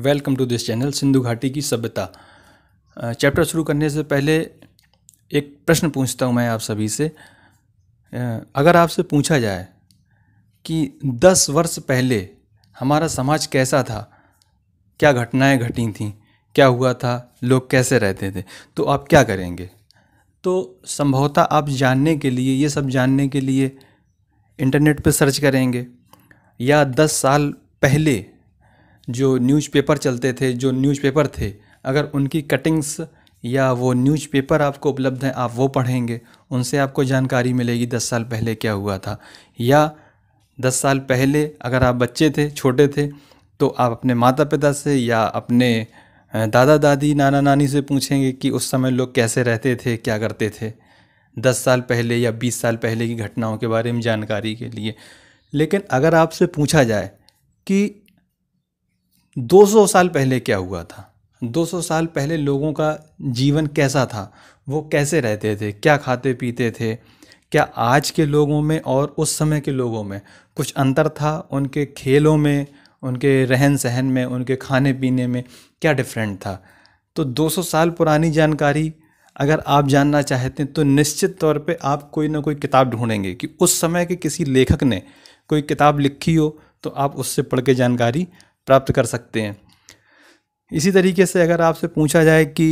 welcome to this channel Sindhu घाटी की सभ्यता चैप्टर शुरू करने से पहले एक प्रश्न पूछता हूँ मैं आप सभी से अगर आपसे पूछा जाए कि दस वर्ष पहले हमारा समाज कैसा था क्या घटनाएं घटी थी क्या हुआ था लोग कैसे रहते थे तो आप क्या करेंगे तो संभवतः आप जानने के लिए ये सब जानने के लिए इंटरनेट पर सर्च करेंगे या दस साल पहले जो न्यूज़पेपर चलते थे जो न्यूज़पेपर थे अगर उनकी कटिंग्स या वो न्यूज़पेपर आपको उपलब्ध हैं आप वो पढ़ेंगे उनसे आपको जानकारी मिलेगी दस साल पहले क्या हुआ था या दस साल पहले अगर आप बच्चे थे छोटे थे तो आप अपने माता पिता से या अपने दादा दादी नाना नानी से पूछेंगे कि उस समय लोग कैसे रहते थे क्या करते थे दस साल पहले या बीस साल पहले की घटनाओं के बारे में जानकारी के लिए लेकिन अगर आपसे पूछा जाए कि 200 साल पहले क्या हुआ था 200 साल पहले लोगों का जीवन कैसा था वो कैसे रहते थे क्या खाते पीते थे क्या आज के लोगों में और उस समय के लोगों में कुछ अंतर था उनके खेलों में उनके रहन सहन में उनके खाने पीने में क्या डिफरेंट था तो 200 साल पुरानी जानकारी अगर आप जानना चाहते हैं तो निश्चित तौर पे आप कोई ना कोई किताब ढूंढेंगे कि उस समय के किसी लेखक ने कोई किताब लिखी हो तो आप उससे पढ़ के जानकारी प्राप्त कर सकते हैं इसी तरीके से अगर आपसे पूछा जाए कि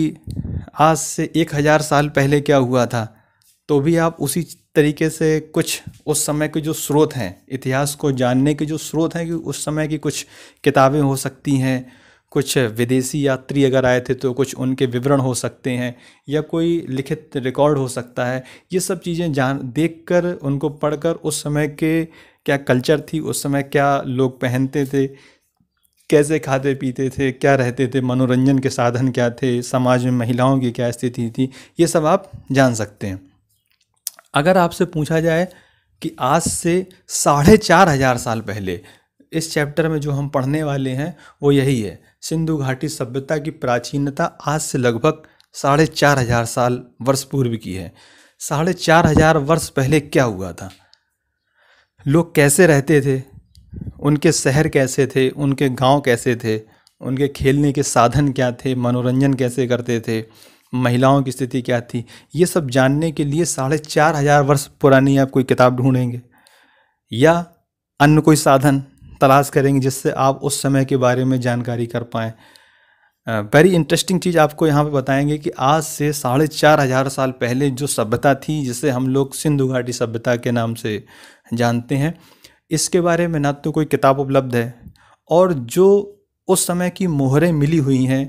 आज से एक हज़ार साल पहले क्या हुआ था तो भी आप उसी तरीके से कुछ उस समय के जो स्रोत हैं इतिहास को जानने के जो स्रोत हैं कि उस समय की कुछ किताबें हो सकती हैं कुछ विदेशी यात्री अगर आए थे तो कुछ उनके विवरण हो सकते हैं या कोई लिखित रिकॉर्ड हो सकता है ये सब चीज़ें जान कर उनको पढ़कर उस समय के क्या कल्चर थी उस समय क्या लोग पहनते थे कैसे खाते पीते थे क्या रहते थे मनोरंजन के साधन क्या थे समाज में महिलाओं की क्या स्थिति थी ये सब आप जान सकते हैं अगर आपसे पूछा जाए कि आज से साढ़े चार हज़ार साल पहले इस चैप्टर में जो हम पढ़ने वाले हैं वो यही है सिंधु घाटी सभ्यता की प्राचीनता आज से लगभग साढ़े चार हज़ार साल वर्ष पूर्व की है साढ़े चार हज़ार वर्ष पहले क्या हुआ था लोग कैसे रहते थे उनके शहर कैसे थे उनके गांव कैसे थे उनके खेलने के साधन क्या थे मनोरंजन कैसे करते थे महिलाओं की स्थिति क्या थी ये सब जानने के लिए साढ़े चार हज़ार वर्ष पुरानी आप कोई किताब ढूंढेंगे या अन्य कोई साधन तलाश करेंगे जिससे आप उस समय के बारे में जानकारी कर पाएँ वेरी इंटरेस्टिंग चीज़ आपको यहाँ पे बताएंगे कि आज से साढ़े चार हज़ार साल पहले जो सभ्यता थी जिसे हम लोग सिंधु घाटी सभ्यता के नाम से जानते हैं इसके बारे में ना तो कोई किताब उपलब्ध है और जो उस समय की मोहरें मिली हुई हैं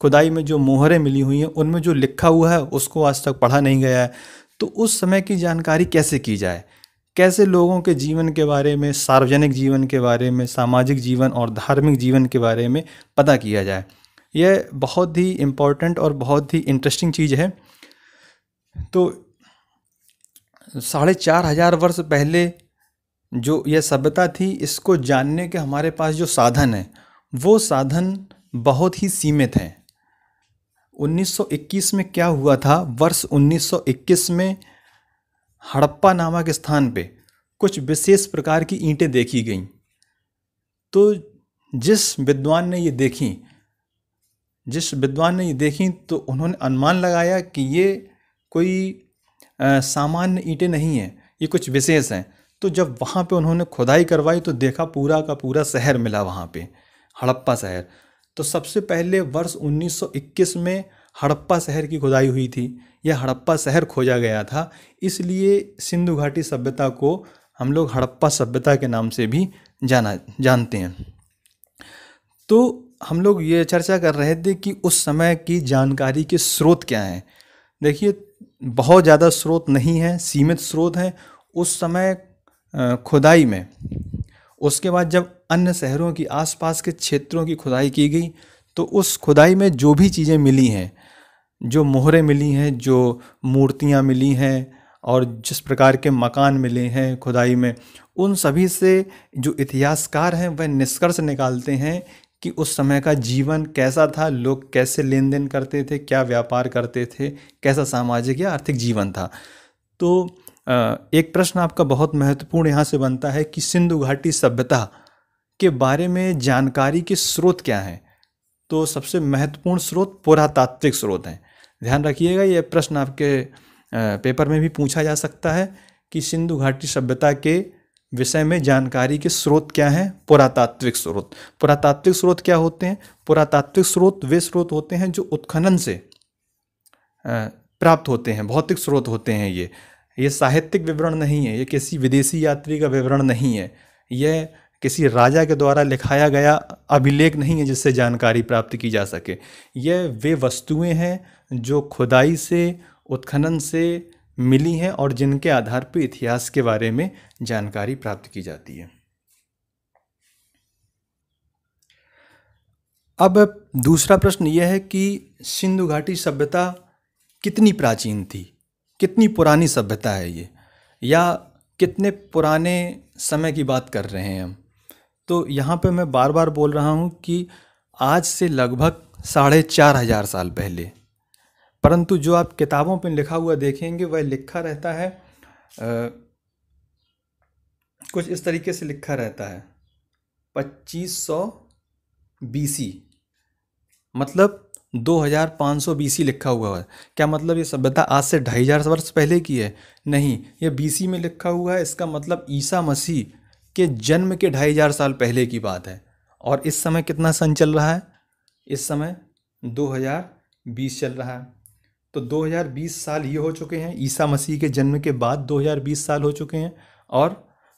खुदाई में जो मोहरें मिली हुई हैं उनमें जो लिखा हुआ है उसको आज तक पढ़ा नहीं गया है तो उस समय की जानकारी कैसे की जाए कैसे लोगों के जीवन के बारे में सार्वजनिक जीवन के बारे में सामाजिक जीवन और धार्मिक जीवन के बारे में पता किया जाए यह बहुत ही इम्पॉर्टेंट और बहुत ही इंटरेस्टिंग चीज़ है तो साढ़े चार हज़ार वर्ष पहले जो यह सभ्यता थी इसको जानने के हमारे पास जो साधन हैं वो साधन बहुत ही सीमित हैं 1921 में क्या हुआ था वर्ष 1921 में हड़प्पा नामक स्थान पे कुछ विशेष प्रकार की ईंटें देखी गईं तो जिस विद्वान ने ये देखी जिस विद्वान ने ये देखी तो उन्होंने अनुमान लगाया कि ये कोई सामान्य ईंटें नहीं हैं ये कुछ विशेष हैं तो जब वहाँ पे उन्होंने खुदाई करवाई तो देखा पूरा का पूरा शहर मिला वहाँ पे हड़प्पा शहर तो सबसे पहले वर्ष 1921 में हड़प्पा शहर की खुदाई हुई थी यह हड़प्पा शहर खोजा गया था इसलिए सिंधु घाटी सभ्यता को हम लोग हड़प्पा सभ्यता के नाम से भी जाना जानते हैं तो हम लोग ये चर्चा कर रहे थे कि उस समय की जानकारी के स्रोत क्या हैं देखिए बहुत ज़्यादा स्रोत नहीं हैं सीमित स्रोत हैं उस समय खुदाई में उसके बाद जब अन्य शहरों की आसपास के क्षेत्रों की खुदाई की गई तो उस खुदाई में जो भी चीज़ें मिली हैं जो मोहरें मिली हैं जो मूर्तियाँ मिली हैं और जिस प्रकार के मकान मिले हैं खुदाई में उन सभी से जो इतिहासकार हैं वह निष्कर्ष निकालते हैं कि उस समय का जीवन कैसा था लोग कैसे लेन देन करते थे क्या व्यापार करते थे कैसा सामाजिक या आर्थिक जीवन था तो एक प्रश्न आपका बहुत महत्वपूर्ण यहाँ से बनता है कि सिंधु घाटी सभ्यता के बारे में जानकारी के स्रोत क्या हैं तो सबसे महत्वपूर्ण स्रोत पुरातात्विक स्रोत हैं ध्यान रखिएगा ये प्रश्न आपके पेपर में भी पूछा जा सकता है कि सिंधु घाटी सभ्यता के विषय में जानकारी के स्रोत क्या हैं पुरातात्विक स्रोत पुरातात्विक स्रोत क्या होते हैं पुरातात्विक स्रोत वे स्रोत होते हैं जो उत्खनन से प्राप्त होते हैं भौतिक स्रोत होते हैं ये ये साहित्यिक विवरण नहीं है ये किसी विदेशी यात्री का विवरण नहीं है यह किसी राजा के द्वारा लिखाया गया अभिलेख नहीं है जिससे जानकारी प्राप्त की जा सके यह वे वस्तुएं हैं जो खुदाई से उत्खनन से मिली हैं और जिनके आधार पर इतिहास के बारे में जानकारी प्राप्त की जाती है अब दूसरा प्रश्न यह है कि सिंधु घाटी सभ्यता कितनी प्राचीन थी कितनी पुरानी सभ्यता है ये या कितने पुराने समय की बात कर रहे हैं हम तो यहाँ पे मैं बार बार बोल रहा हूँ कि आज से लगभग साढ़े चार हज़ार साल पहले परंतु जो आप किताबों पर लिखा हुआ देखेंगे वह लिखा रहता है आ, कुछ इस तरीके से लिखा रहता है पच्चीस सौ बी मतलब 2500 बीसी लिखा हुआ है क्या मतलब ये सभ्यता आज से ढाई हज़ार वर्ष पहले की है नहीं ये बीसी में लिखा हुआ है इसका मतलब ईसा मसीह के जन्म के ढाई हज़ार साल पहले की बात है और इस समय कितना सन चल रहा है इस समय 2020 चल रहा है तो 2020 साल ये हो चुके हैं ईसा मसीह के जन्म के बाद 2020 साल हो चुके हैं और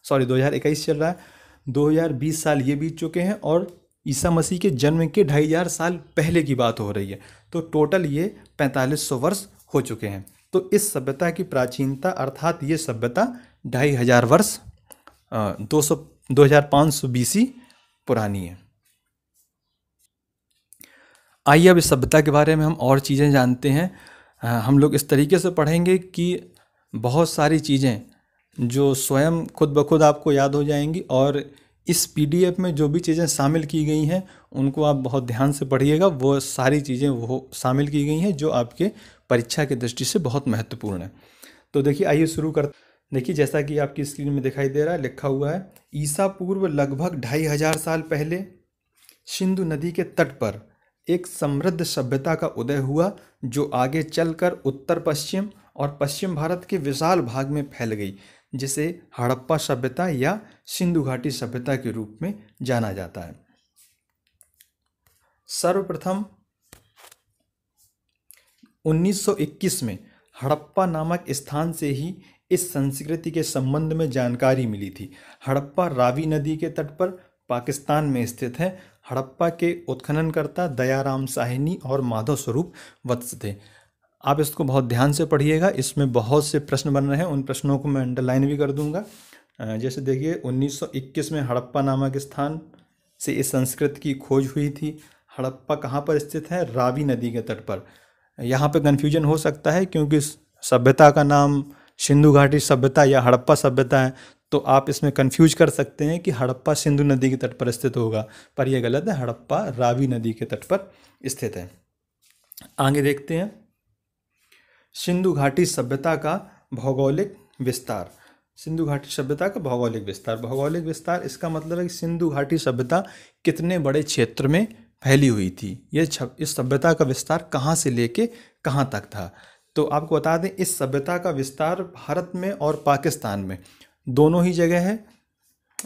सॉरी 2021 चल रहा है 2020 साल ये बीत चुके हैं और ईसा मसीह के जन्म के ढाई हज़ार साल पहले की बात हो रही है तो टोटल ये पैंतालीस सौ वर्ष हो चुके हैं तो इस सभ्यता की प्राचीनता अर्थात ये सभ्यता ढाई हज़ार वर्ष दो सौ दो हज़ार पाँच सौ बीसी पुरानी है आइए अब इस सभ्यता के बारे में हम और चीज़ें जानते हैं हम लोग इस तरीके से पढ़ेंगे कि बहुत सारी चीज़ें जो स्वयं खुद ब खुद आपको याद हो जाएंगी और इस पीडीएफ में जो भी चीज़ें शामिल की गई हैं उनको आप बहुत ध्यान से पढ़िएगा वो सारी चीज़ें वो शामिल की गई हैं जो आपके परीक्षा की दृष्टि से बहुत महत्वपूर्ण है तो देखिए आइए शुरू कर देखिए जैसा कि आपकी स्क्रीन में दिखाई दे रहा है लिखा हुआ है ईसा पूर्व लगभग ढाई हजार साल पहले सिंधु नदी के तट पर एक समृद्ध सभ्यता का उदय हुआ जो आगे चलकर उत्तर पश्चिम और पश्चिम भारत के विशाल भाग में फैल गई जिसे हड़प्पा सभ्यता या सिंधु घाटी सभ्यता के रूप में जाना जाता है सर्वप्रथम 1921 में हड़प्पा नामक स्थान से ही इस संस्कृति के संबंध में जानकारी मिली थी हड़प्पा रावी नदी के तट पर पाकिस्तान में स्थित है हड़प्पा के उत्खननकर्ता दयाराम साहिनी और माधव स्वरूप वत्स थे आप इसको बहुत ध्यान से पढ़िएगा इसमें बहुत से प्रश्न बन रहे हैं उन प्रश्नों को मैं अंडरलाइन भी कर दूंगा जैसे देखिए 1921 में हड़प्पा नामक स्थान से इस संस्कृत की खोज हुई थी हड़प्पा कहाँ पर स्थित है रावी नदी के तट पर यहाँ पे कन्फ्यूजन हो सकता है क्योंकि सभ्यता का नाम सिंधु घाटी सभ्यता या हड़प्पा सभ्यता है तो आप इसमें कन्फ्यूज कर सकते हैं कि हड़प्पा सिंधु नदी के तट पर स्थित होगा पर यह गलत है हड़प्पा रावी नदी के तट पर स्थित है आगे देखते हैं सिंधु घाटी सभ्यता का भौगोलिक विस्तार सिंधु घाटी सभ्यता का भौगोलिक विस्तार भौगोलिक विस्तार इसका मतलब है कि सिंधु घाटी सभ्यता कितने बड़े क्षेत्र में फैली हुई थी यह इस सभ्यता का विस्तार कहाँ से लेके कहाँ तक था तो आपको बता दें इस सभ्यता का विस्तार भारत में और पाकिस्तान में दोनों ही जगह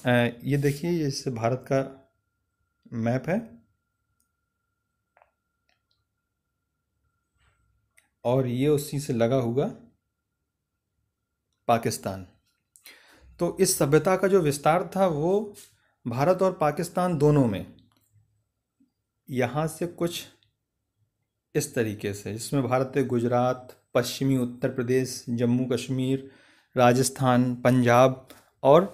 है ये देखिए जैसे भारत का मैप है और ये उसी से लगा हुआ पाकिस्तान तो इस सभ्यता का जो विस्तार था वो भारत और पाकिस्तान दोनों में यहाँ से कुछ इस तरीके से जिसमें भारत गुजरात पश्चिमी उत्तर प्रदेश जम्मू कश्मीर राजस्थान पंजाब और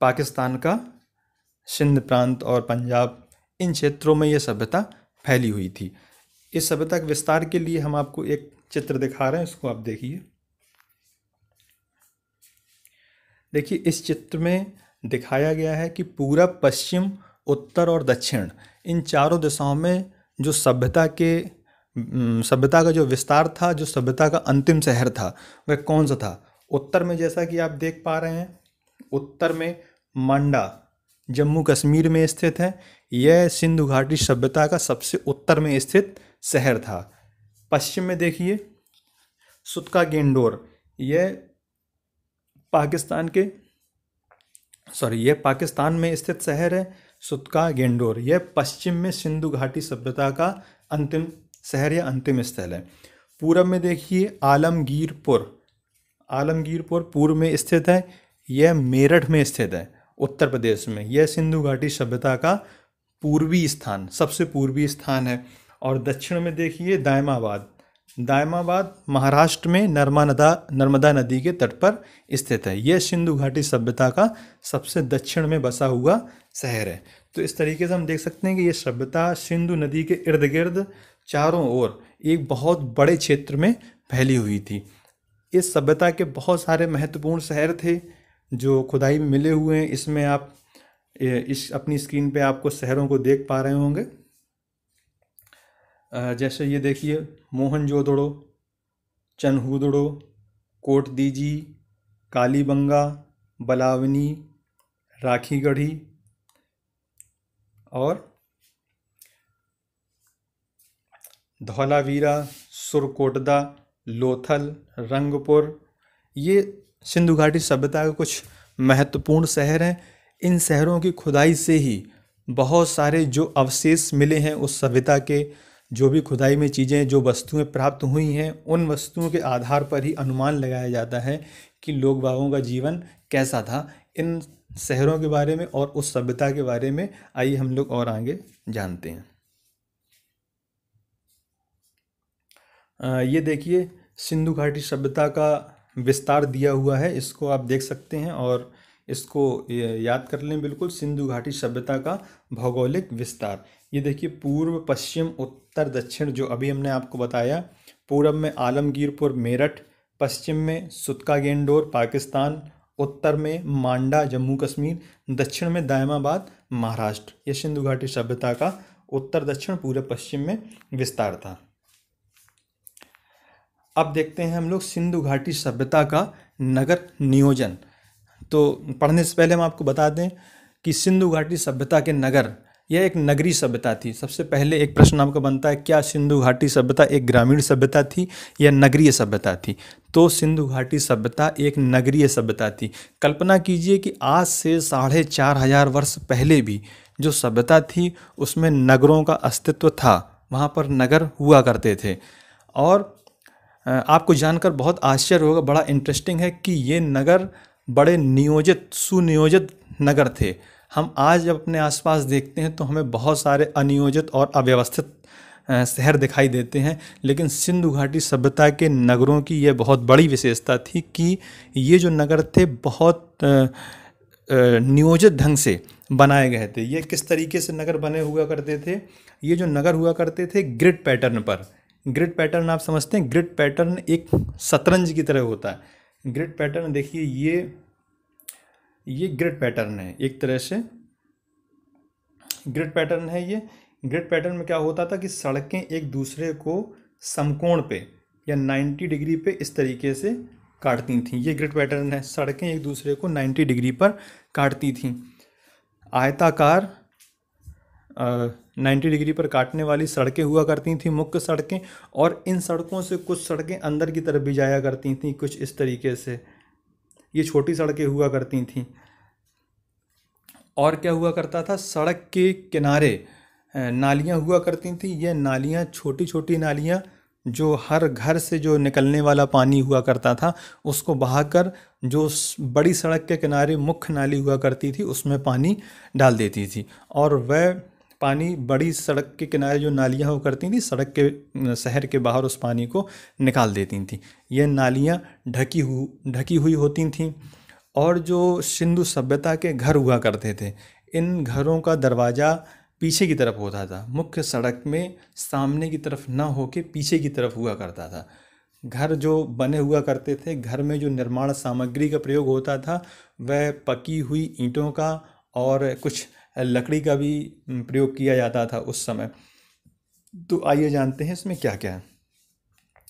पाकिस्तान का सिंध प्रांत और पंजाब इन क्षेत्रों में ये सभ्यता फैली हुई थी इस सभ्यता के विस्तार के लिए हम आपको एक चित्र दिखा रहे हैं इसको आप देखिए देखिए इस चित्र में दिखाया गया है कि पूरा पश्चिम उत्तर और दक्षिण इन चारों दिशाओं में जो सभ्यता के सभ्यता का जो विस्तार था जो सभ्यता का अंतिम शहर था वह कौन सा था उत्तर में जैसा कि आप देख पा रहे हैं उत्तर में मंडा जम्मू कश्मीर में स्थित है यह सिंधु घाटी सभ्यता का सबसे उत्तर में स्थित शहर था पश्चिम में देखिए सुतका गेंडोर यह पाकिस्तान के सॉरी यह पाकिस्तान में स्थित शहर है सुतका गेंडोर यह पश्चिम में सिंधु घाटी सभ्यता का अंतिम शहर या अंतिम स्थल है पूरब में देखिए आलमगीरपुर आलमगीरपुर पूर्व में स्थित है यह मेरठ में स्थित है उत्तर प्रदेश में यह सिंधु घाटी सभ्यता का पूर्वी स्थान सबसे पूर्वी स्थान है और दक्षिण में देखिए दायमाबाद दायमाबाद महाराष्ट्र में नर्मदा नर्मदा नदी के तट पर स्थित है यह सिंधु घाटी सभ्यता का सबसे दक्षिण में बसा हुआ शहर है तो इस तरीके से हम देख सकते हैं कि यह सभ्यता सिंधु नदी के इर्द गिर्द चारों ओर एक बहुत बड़े क्षेत्र में फैली हुई थी इस सभ्यता के बहुत सारे महत्वपूर्ण शहर थे जो खुदाई में मिले हुए हैं इसमें आप इस अपनी स्क्रीन पे आपको शहरों को देख पा रहे होंगे जैसे ये देखिए मोहन जोदड़ो चनहूदड़ो कोट दीजी कालीबंगा बलावनी राखी गढ़ी और धौलावीरा सुरकोटदा लोथल रंगपुर ये सिंधु घाटी सभ्यता के कुछ महत्वपूर्ण शहर हैं इन शहरों की खुदाई से ही बहुत सारे जो अवशेष मिले हैं उस सभ्यता के जो भी खुदाई में चीज़ें जो वस्तुएं प्राप्त हुई हैं उन वस्तुओं के आधार पर ही अनुमान लगाया जाता है कि लोग बागों का जीवन कैसा था इन शहरों के बारे में और उस सभ्यता के बारे में आइए हम लोग और आगे जानते हैं ये देखिए सिंधु घाटी सभ्यता का विस्तार दिया हुआ है इसको आप देख सकते हैं और इसको याद कर लें बिल्कुल सिंधु घाटी सभ्यता का भौगोलिक विस्तार ये देखिए पूर्व पश्चिम उत्तर दक्षिण जो अभी हमने आपको बताया पूर्व में आलमगीरपुर मेरठ पश्चिम में सुतका गेंडोर पाकिस्तान उत्तर में मांडा जम्मू कश्मीर दक्षिण में दायमाबाद महाराष्ट्र यह सिंधु घाटी सभ्यता का उत्तर दक्षिण पूर्व पश्चिम में विस्तार था अब देखते हैं हम लोग सिंधु घाटी सभ्यता का नगर नियोजन तो पढ़ने से पहले हम आपको बता दें कि सिंधु घाटी सभ्यता के नगर यह एक नगरी सभ्यता थी सबसे पहले एक प्रश्न आपका बनता है क्या सिंधु घाटी सभ्यता एक ग्रामीण सभ्यता थी या नगरीय सभ्यता थी तो सिंधु घाटी सभ्यता एक नगरीय सभ्यता थी कल्पना कीजिए कि आज से साढ़े चार हजार वर्ष पहले भी जो सभ्यता थी उसमें नगरों का अस्तित्व था वहाँ पर नगर हुआ करते थे और आपको जानकर बहुत आश्चर्य होगा बड़ा इंटरेस्टिंग है कि ये नगर बड़े नियोजित सुनियोजित नगर थे हम आज जब अपने आसपास देखते हैं तो हमें बहुत सारे अनियोजित और अव्यवस्थित शहर दिखाई देते हैं लेकिन सिंधु घाटी सभ्यता के नगरों की यह बहुत बड़ी विशेषता थी कि ये जो नगर थे बहुत नियोजित ढंग से बनाए गए थे ये किस तरीके से नगर बने हुआ करते थे ये जो नगर हुआ करते थे ग्रिड पैटर्न पर ग्रिड पैटर्न आप समझते हैं ग्रिड पैटर्न एक शतरंज की तरह होता है ग्रिड पैटर्न देखिए ये ये ग्रिड पैटर्न है एक तरह से ग्रिड पैटर्न है ये ग्रिड पैटर्न में क्या होता था कि सड़कें एक दूसरे को समकोण पे या 90 डिग्री पे इस तरीके से काटती थीं ये ग्रिड पैटर्न है सड़कें एक दूसरे को 90 डिग्री पर काटती थीं आयताकार नाइन्टी डिग्री पर काटने वाली सड़कें हुआ करती थी मुख्य सड़कें और इन सड़कों से कुछ सड़कें अंदर की तरफ भी जाया करती थी कुछ इस तरीके से ये छोटी सड़कें हुआ करती थीं और क्या हुआ करता था सड़क के किनारे नालियाँ हुआ करती थी ये नालियाँ छोटी छोटी नालियाँ जो हर घर से जो निकलने वाला पानी हुआ करता था उसको बहाकर जो बड़ी सड़क के किनारे मुख्य नाली हुआ करती थी उसमें पानी डाल देती थी और वह पानी बड़ी सड़क के किनारे जो नालियाँ हो करती थी सड़क के शहर के बाहर उस पानी को निकाल देती थी ये नालियाँ ढकी हु ढकी हुई होती थी और जो सिंधु सभ्यता के घर हुआ करते थे इन घरों का दरवाज़ा पीछे की तरफ होता था मुख्य सड़क में सामने की तरफ ना होके पीछे की तरफ हुआ करता था घर जो बने हुआ करते थे घर में जो निर्माण सामग्री का प्रयोग होता था वह पकी हुई ईंटों का और कुछ लकड़ी का भी प्रयोग किया जाता था उस समय तो आइए जानते हैं इसमें क्या क्या है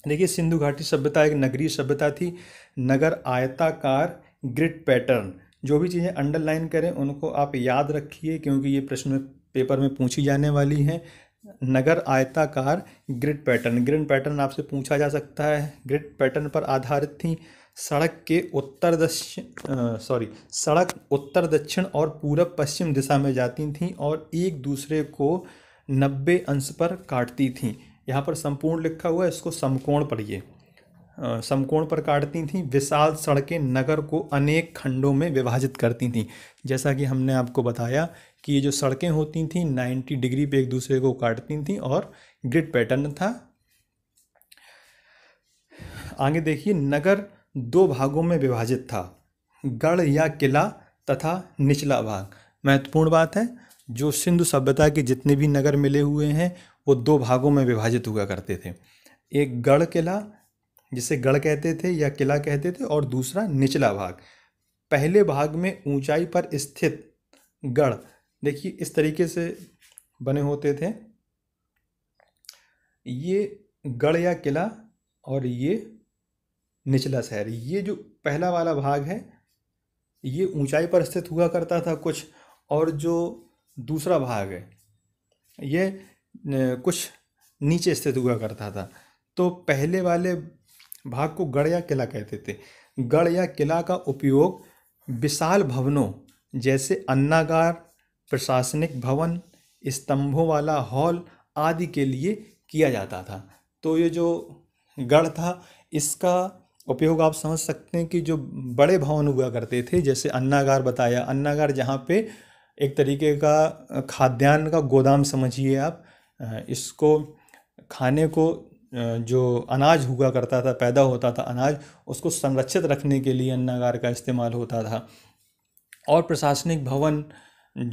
देखिए सिंधु घाटी सभ्यता एक नगरीय सभ्यता थी नगर आयताकार ग्रिड पैटर्न जो भी चीज़ें अंडरलाइन करें उनको आप याद रखिए क्योंकि ये प्रश्न पेपर में पूछी जाने वाली हैं नगर आयताकार ग्रिड पैटर्न ग्रिड पैटर्न आपसे पूछा जा सकता है ग्रिड पैटर्न पर आधारित थी सड़क के उत्तर दक्षिण सॉरी सड़क उत्तर दक्षिण और पूरब पश्चिम दिशा में जाती थीं और एक दूसरे को नब्बे अंश पर काटती थीं यहाँ पर संपूर्ण लिखा हुआ है इसको समकोण पढ़िए समकोण पर काटती थीं विशाल सड़कें नगर को अनेक खंडों में विभाजित करती थीं जैसा कि हमने आपको बताया कि ये जो सड़कें होती थीं 90 डिग्री पे एक दूसरे को काटती थीं और ग्रिड पैटर्न था आगे देखिए नगर दो भागों में विभाजित था गढ़ या किला तथा निचला भाग महत्वपूर्ण बात है जो सिंधु सभ्यता के जितने भी नगर मिले हुए हैं वो दो भागों में विभाजित हुआ करते थे एक गढ़ किला जिसे गढ़ कहते थे या किला कहते थे और दूसरा निचला भाग पहले भाग में ऊंचाई पर स्थित गढ़ देखिए इस तरीके से बने होते थे ये गढ़ या किला और ये निचला शहर ये जो पहला वाला भाग है ये ऊंचाई पर स्थित हुआ करता था कुछ और जो दूसरा भाग है ये कुछ नीचे स्थित हुआ करता था तो पहले वाले भाग को गढ़ या किला कहते थे गढ़ या किला का उपयोग विशाल भवनों जैसे अन्नागार प्रशासनिक भवन स्तंभों वाला हॉल आदि के लिए किया जाता था तो ये जो गढ़ था इसका उपयोग आप समझ सकते हैं कि जो बड़े भवन हुआ करते थे जैसे अन्नागार बताया अन्नागार जहाँ पे एक तरीके का खाद्यान्न का गोदाम समझिए आप इसको खाने को जो अनाज हुआ करता था पैदा होता था अनाज उसको संरक्षित रखने के लिए अन्नागार का इस्तेमाल होता था और प्रशासनिक भवन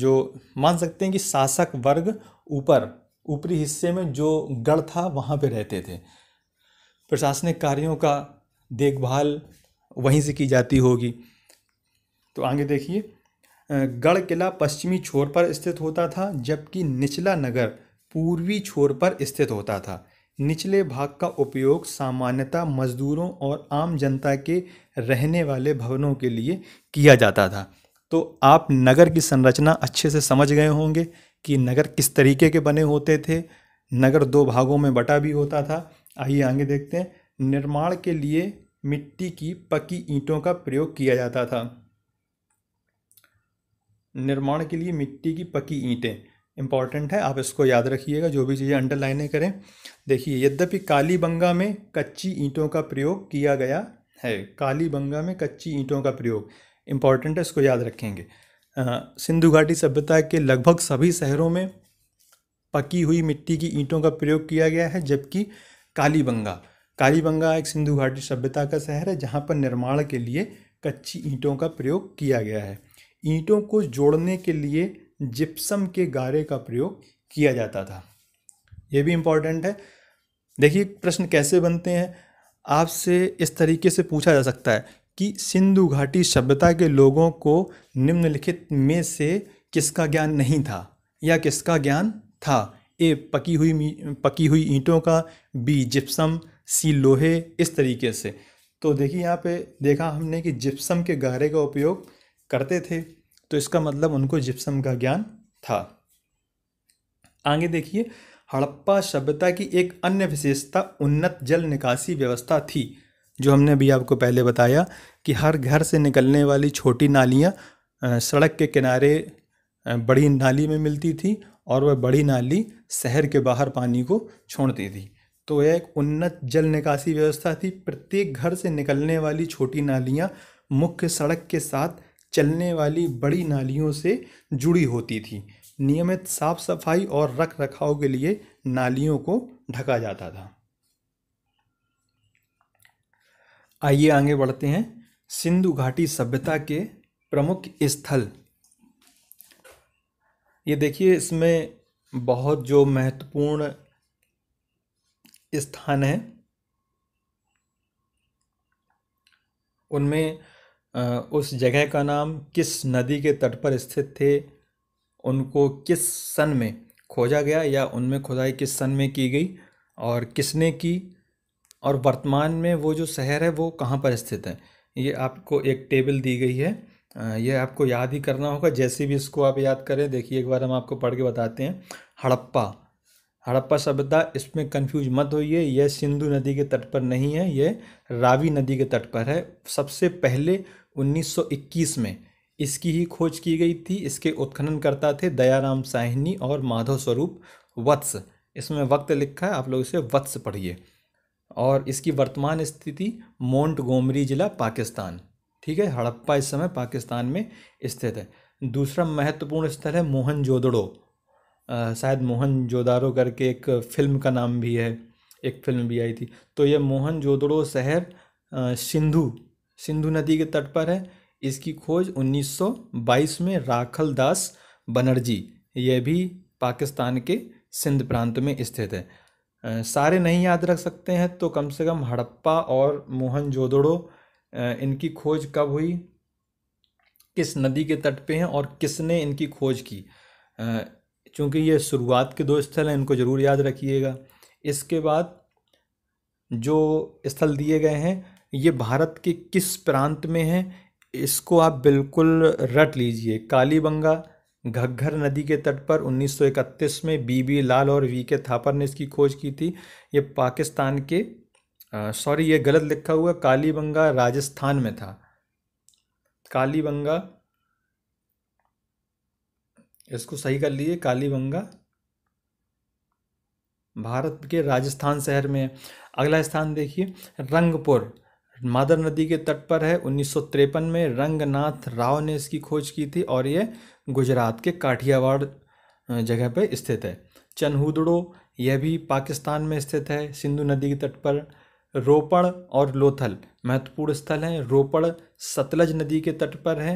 जो मान सकते हैं कि शासक वर्ग ऊपर ऊपरी हिस्से में जो गढ़ था वहाँ पे रहते थे प्रशासनिक कार्यों का देखभाल वहीं से की जाती होगी तो आगे देखिए गढ़ किला पश्चिमी छोर पर स्थित होता था जबकि निचला नगर पूर्वी छोर पर स्थित होता था निचले भाग का उपयोग सामान्यतः मजदूरों और आम जनता के रहने वाले भवनों के लिए किया जाता था तो आप नगर की संरचना अच्छे से समझ गए होंगे कि नगर किस तरीके के बने होते थे नगर दो भागों में बटा भी होता था आइए आगे देखते हैं निर्माण के लिए मिट्टी की पकी ईंटों का प्रयोग किया जाता था निर्माण के लिए मिट्टी की पकी ईंटें इंपॉर्टेंट है आप इसको याद रखिएगा जो भी चीज़ें अंडरलाइने करें देखिए यद्यपि कालीबंगा में कच्ची ईंटों का प्रयोग किया गया है कालीबंगा में कच्ची ईंटों का प्रयोग इम्पॉर्टेंट है इसको याद रखेंगे सिंधु घाटी सभ्यता के लगभग सभी शहरों में पकी हुई मिट्टी की ईंटों का प्रयोग किया गया है जबकि कालीबंगा कालीबंगा एक सिंधु घाटी सभ्यता का शहर है जहाँ पर निर्माण के लिए कच्ची ईंटों का प्रयोग किया गया है ईंटों को जोड़ने के लिए जिप्सम के गारे का प्रयोग किया जाता था यह भी इम्पॉर्टेंट है देखिए प्रश्न कैसे बनते हैं आपसे इस तरीके से पूछा जा सकता है कि सिंधु घाटी सभ्यता के लोगों को निम्नलिखित में से किसका ज्ञान नहीं था या किसका ज्ञान था ए पकी हुई पकी हुई ईंटों का बी जिप्सम सी लोहे इस तरीके से तो देखिए यहाँ पे देखा हमने कि जिप्सम के गहरे का उपयोग करते थे तो इसका मतलब उनको जिप्सम का ज्ञान था आगे देखिए हड़प्पा सभ्यता की एक अन्य विशेषता उन्नत जल निकासी व्यवस्था थी जो हमने अभी आपको पहले बताया कि हर घर से निकलने वाली छोटी नालियाँ सड़क के किनारे बड़ी नाली में मिलती थी और वह बड़ी नाली शहर के बाहर पानी को छोड़ती थी तो यह एक उन्नत जल निकासी व्यवस्था थी प्रत्येक घर से निकलने वाली छोटी नालियाँ मुख्य सड़क के साथ चलने वाली बड़ी नालियों से जुड़ी होती थी नियमित साफ सफाई और रख रखाव के लिए नालियों को ढका जाता था आइए आगे बढ़ते हैं सिंधु घाटी सभ्यता के प्रमुख स्थल ये देखिए इसमें बहुत जो महत्वपूर्ण स्थान हैं उनमें उस जगह का नाम किस नदी के तट पर स्थित थे उनको किस सन में खोजा गया या उनमें खुदाई किस सन में की गई और किसने की और वर्तमान में वो जो शहर है वो कहाँ पर स्थित है ये आपको एक टेबल दी गई है ये आपको याद ही करना होगा जैसे भी इसको आप याद करें देखिए एक बार हम आपको पढ़ के बताते हैं हड़प्पा हड़प्पा सभ्यता इसमें कंफ्यूज मत होइए यह सिंधु नदी के तट पर नहीं है यह रावी नदी के तट पर है सबसे पहले 1921 में इसकी ही खोज की गई थी इसके उत्खननकर्ता थे दयाराम साहिनी और माधव स्वरूप वत्स इसमें वक्त लिखा है आप लोग इसे वत्स पढ़िए और इसकी वर्तमान स्थिति मोंट गोमरी ज़िला पाकिस्तान ठीक है हड़प्पा इस समय पाकिस्तान में स्थित है दूसरा महत्वपूर्ण स्थल है मोहन जोदड़ो शायद मोहन जोदारो करके एक फ़िल्म का नाम भी है एक फ़िल्म भी आई थी तो ये मोहन जोदड़ो शहर सिंधु सिंधु नदी के तट पर है इसकी खोज 1922 में राखल दास बनर्जी ये भी पाकिस्तान के सिंध प्रांत में स्थित है सारे नहीं याद रख सकते हैं तो कम से कम हड़प्पा और मोहन जोदड़ो इनकी खोज कब हुई किस नदी के तट पे हैं और किसने इनकी खोज की चूँकि ये शुरुआत के दो स्थल हैं इनको ज़रूर याद रखिएगा इसके बाद जो स्थल दिए गए हैं ये भारत के किस प्रांत में हैं इसको आप बिल्कुल रट लीजिए कालीबंगा घग्घर नदी के तट पर 1931 में बीबी लाल और वी के थापर ने इसकी खोज की थी ये पाकिस्तान के सॉरी ये गलत लिखा हुआ कालीबंगा राजस्थान में था कालीबंगा इसको सही कर लीजिए कालीबंगा भारत के राजस्थान शहर में अगला स्थान देखिए रंगपुर मादर नदी के तट पर है उन्नीस में रंगनाथ राव ने इसकी खोज की थी और ये गुजरात के काठियावाड़ जगह पर स्थित है चनहुदड़ो यह भी पाकिस्तान में स्थित है सिंधु नदी के तट पर रोपड़ और लोथल महत्वपूर्ण स्थल हैं रोपड़ सतलज नदी के तट पर है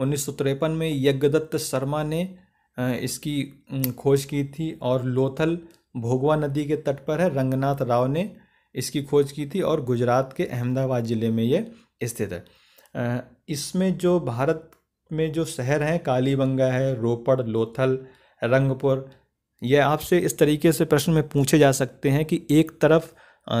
उन्नीस में यज्ञदत्त शर्मा ने इसकी खोज की थी और लोथल भोगवा नदी के तट पर है रंगनाथ राव ने इसकी खोज की थी और गुजरात के अहमदाबाद ज़िले में ये स्थित है इसमें जो भारत में जो शहर हैं कालीबंगा है रोपड़ लोथल रंगपुर यह आपसे इस तरीके से प्रश्न में पूछे जा सकते हैं कि एक तरफ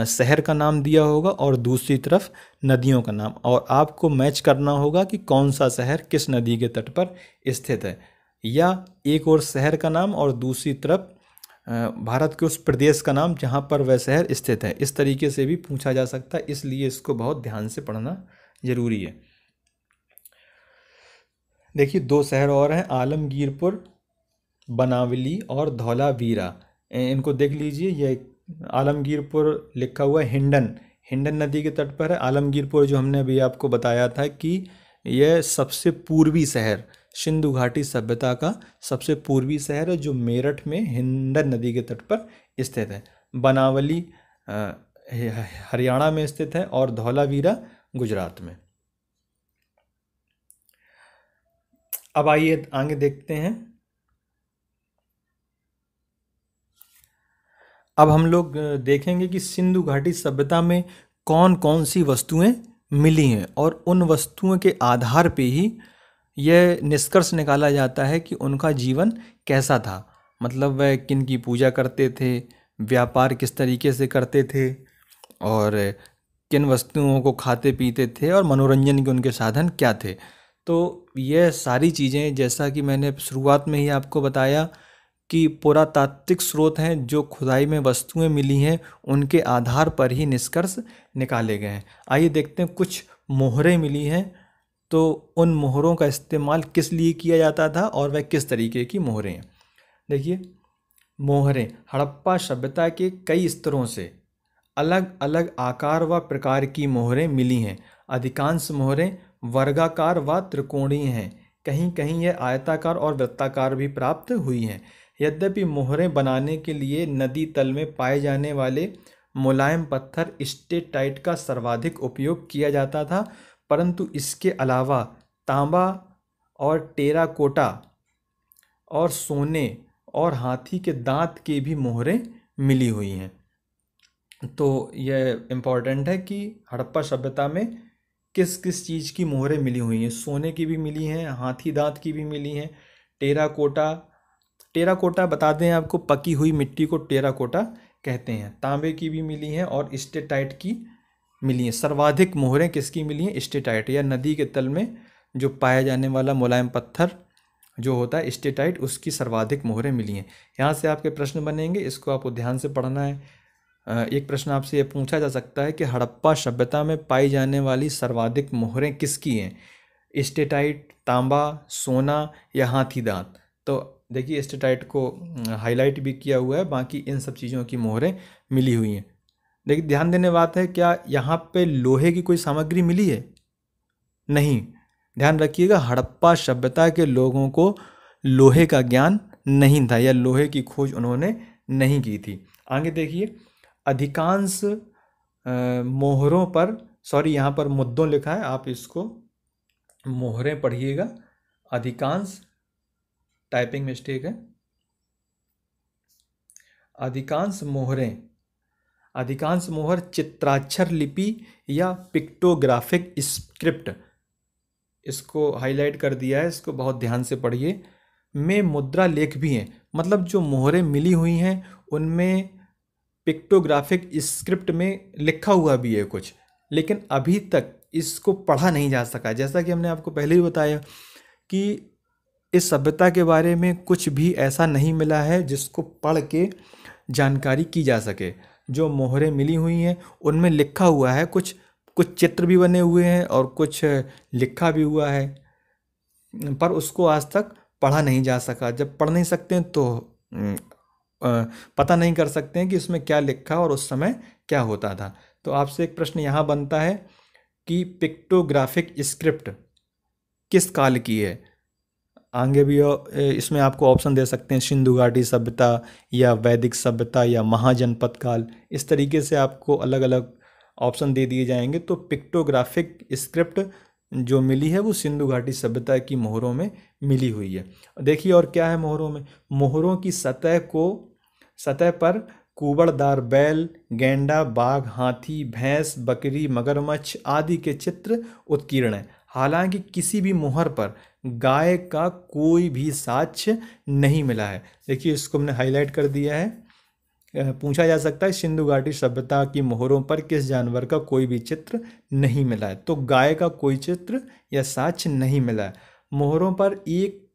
शहर का नाम दिया होगा और दूसरी तरफ नदियों का नाम और आपको मैच करना होगा कि कौन सा शहर किस नदी के तट पर स्थित है या एक और शहर का नाम और दूसरी तरफ भारत के उस प्रदेश का नाम जहाँ पर वह शहर स्थित है इस तरीके से भी पूछा जा सकता है इसलिए इसको बहुत ध्यान से पढ़ना ज़रूरी है देखिए दो शहर और हैं आलमगीरपुर बनावली और धौलावीरा इनको देख लीजिए यह आलमगीरपुर लिखा हुआ है हिंडन हिंडन नदी के तट पर है आलमगीरपुर जो हमने अभी आपको बताया था कि यह सबसे पूर्वी शहर सिंधु घाटी सभ्यता का सबसे पूर्वी शहर है जो मेरठ में हिंडन नदी के तट पर स्थित है बनावली हरियाणा में स्थित है और धौलावीरा गुजरात में अब आइए आगे देखते हैं अब हम लोग देखेंगे कि सिंधु घाटी सभ्यता में कौन कौन सी वस्तुएं मिली हैं और उन वस्तुओं के आधार पे ही यह निष्कर्ष निकाला जाता है कि उनका जीवन कैसा था मतलब वह किन की पूजा करते थे व्यापार किस तरीके से करते थे और किन वस्तुओं को खाते पीते थे और मनोरंजन के उनके साधन क्या थे तो यह सारी चीज़ें जैसा कि मैंने शुरुआत में ही आपको बताया कि पुरातात्विक स्रोत हैं जो खुदाई में वस्तुएं मिली हैं उनके आधार पर ही निष्कर्ष निकाले गए हैं आइए देखते हैं कुछ मोहरें मिली हैं तो उन मोहरों का इस्तेमाल किस लिए किया जाता था और वह किस तरीके की मोहरें हैं देखिए मोहरें हड़प्पा सभ्यता के कई स्तरों से अलग अलग आकार व प्रकार की मोहरें मिली हैं अधिकांश मोहरें वर्गाकार व त्रिकोणीय हैं कहीं कहीं यह आयताकार और वृत्ताकार भी प्राप्त हुई हैं यद्यपि मोहरें बनाने के लिए नदी तल में पाए जाने वाले मुलायम पत्थर स्टेटाइट का सर्वाधिक उपयोग किया जाता था परंतु इसके अलावा तांबा और टेराकोटा और सोने और हाथी के दांत की भी मोहरें मिली हुई हैं तो यह इम्पॉर्टेंट है कि हड़प्पा सभ्यता में किस किस चीज़ की मोहरें मिली हुई हैं सोने की भी मिली हैं हाथी दांत की भी मिली हैं टेराकोटा टेराकोटा बता दें आपको पकी हुई मिट्टी को टेराकोटा कहते हैं तांबे की भी मिली हैं और स्टेटाइट की मिली हैं सर्वाधिक मोहरें किसकी मिली हैं स्टेटाइट या नदी के तल में जो पाया जाने वाला मुलायम पत्थर जो होता है स्टेटाइट उसकी सर्वाधिक मोहरें मिली हैं यहाँ से आपके प्रश्न बनेंगे इसको आपको ध्यान से पढ़ना है एक प्रश्न आपसे ये पूछा जा सकता है कि हड़प्पा सभ्यता में पाई जाने वाली सर्वाधिक मोहरें किसकी हैं स्टेटाइट तांबा सोना या हाथी दांत तो देखिए स्टेटाइट को हाईलाइट भी किया हुआ है बाकी इन सब चीज़ों की मोहरें मिली हुई हैं लेकिन ध्यान देने बात है क्या यहाँ पे लोहे की कोई सामग्री मिली है नहीं ध्यान रखिएगा हड़प्पा सभ्यता के लोगों को लोहे का ज्ञान नहीं था या लोहे की खोज उन्होंने नहीं की थी आगे देखिए अधिकांश मोहरों पर सॉरी यहाँ पर मुद्दों लिखा है आप इसको मोहरें पढ़िएगा अधिकांश टाइपिंग मिस्टेक है अधिकांश मोहरें अधिकांश मोहर चित्राक्षर लिपि या पिक्टोग्राफिक स्क्रिप्ट इसको हाईलाइट कर दिया है इसको बहुत ध्यान से पढ़िए में मुद्रा लेख भी हैं मतलब जो मोहरें मिली हुई हैं उनमें पिक्टोग्राफिक स्क्रिप्ट में लिखा हुआ भी है कुछ लेकिन अभी तक इसको पढ़ा नहीं जा सका जैसा कि हमने आपको पहले ही बताया कि इस सभ्यता के बारे में कुछ भी ऐसा नहीं मिला है जिसको पढ़ के जानकारी की जा सके जो मोहरें मिली हुई हैं उनमें लिखा हुआ है कुछ कुछ चित्र भी बने हुए हैं और कुछ लिखा भी हुआ है पर उसको आज तक पढ़ा नहीं जा सका जब पढ़ नहीं सकते तो पता नहीं कर सकते हैं कि उसमें क्या लिखा और उस समय क्या होता था तो आपसे एक प्रश्न यहाँ बनता है कि पिक्टोग्राफिक स्क्रिप्ट किस काल की है आगे भी इसमें आपको ऑप्शन दे सकते हैं सिंधु घाटी सभ्यता या वैदिक सभ्यता या महाजनपद काल इस तरीके से आपको अलग अलग ऑप्शन दे दिए जाएंगे तो पिक्टोग्राफिक स्क्रिप्ट जो मिली है वो सिंधु घाटी सभ्यता की मोहरों में मिली हुई है देखिए और क्या है मोहरों में मोहरों की सतह को सतह पर कुबड़दार बैल गेंडा बाघ हाथी भैंस बकरी मगरमच्छ आदि के चित्र उत्कीर्ण हैं हालांकि किसी भी मोहर पर गाय का कोई भी साक्ष्य नहीं मिला है देखिए इसको हमने हाईलाइट कर दिया है पूछा जा सकता है सिंधु घाटी सभ्यता की मोहरों पर किस जानवर का कोई भी चित्र नहीं मिला है तो गाय का कोई चित्र या साक्ष्य नहीं मिला है मोहरों पर एक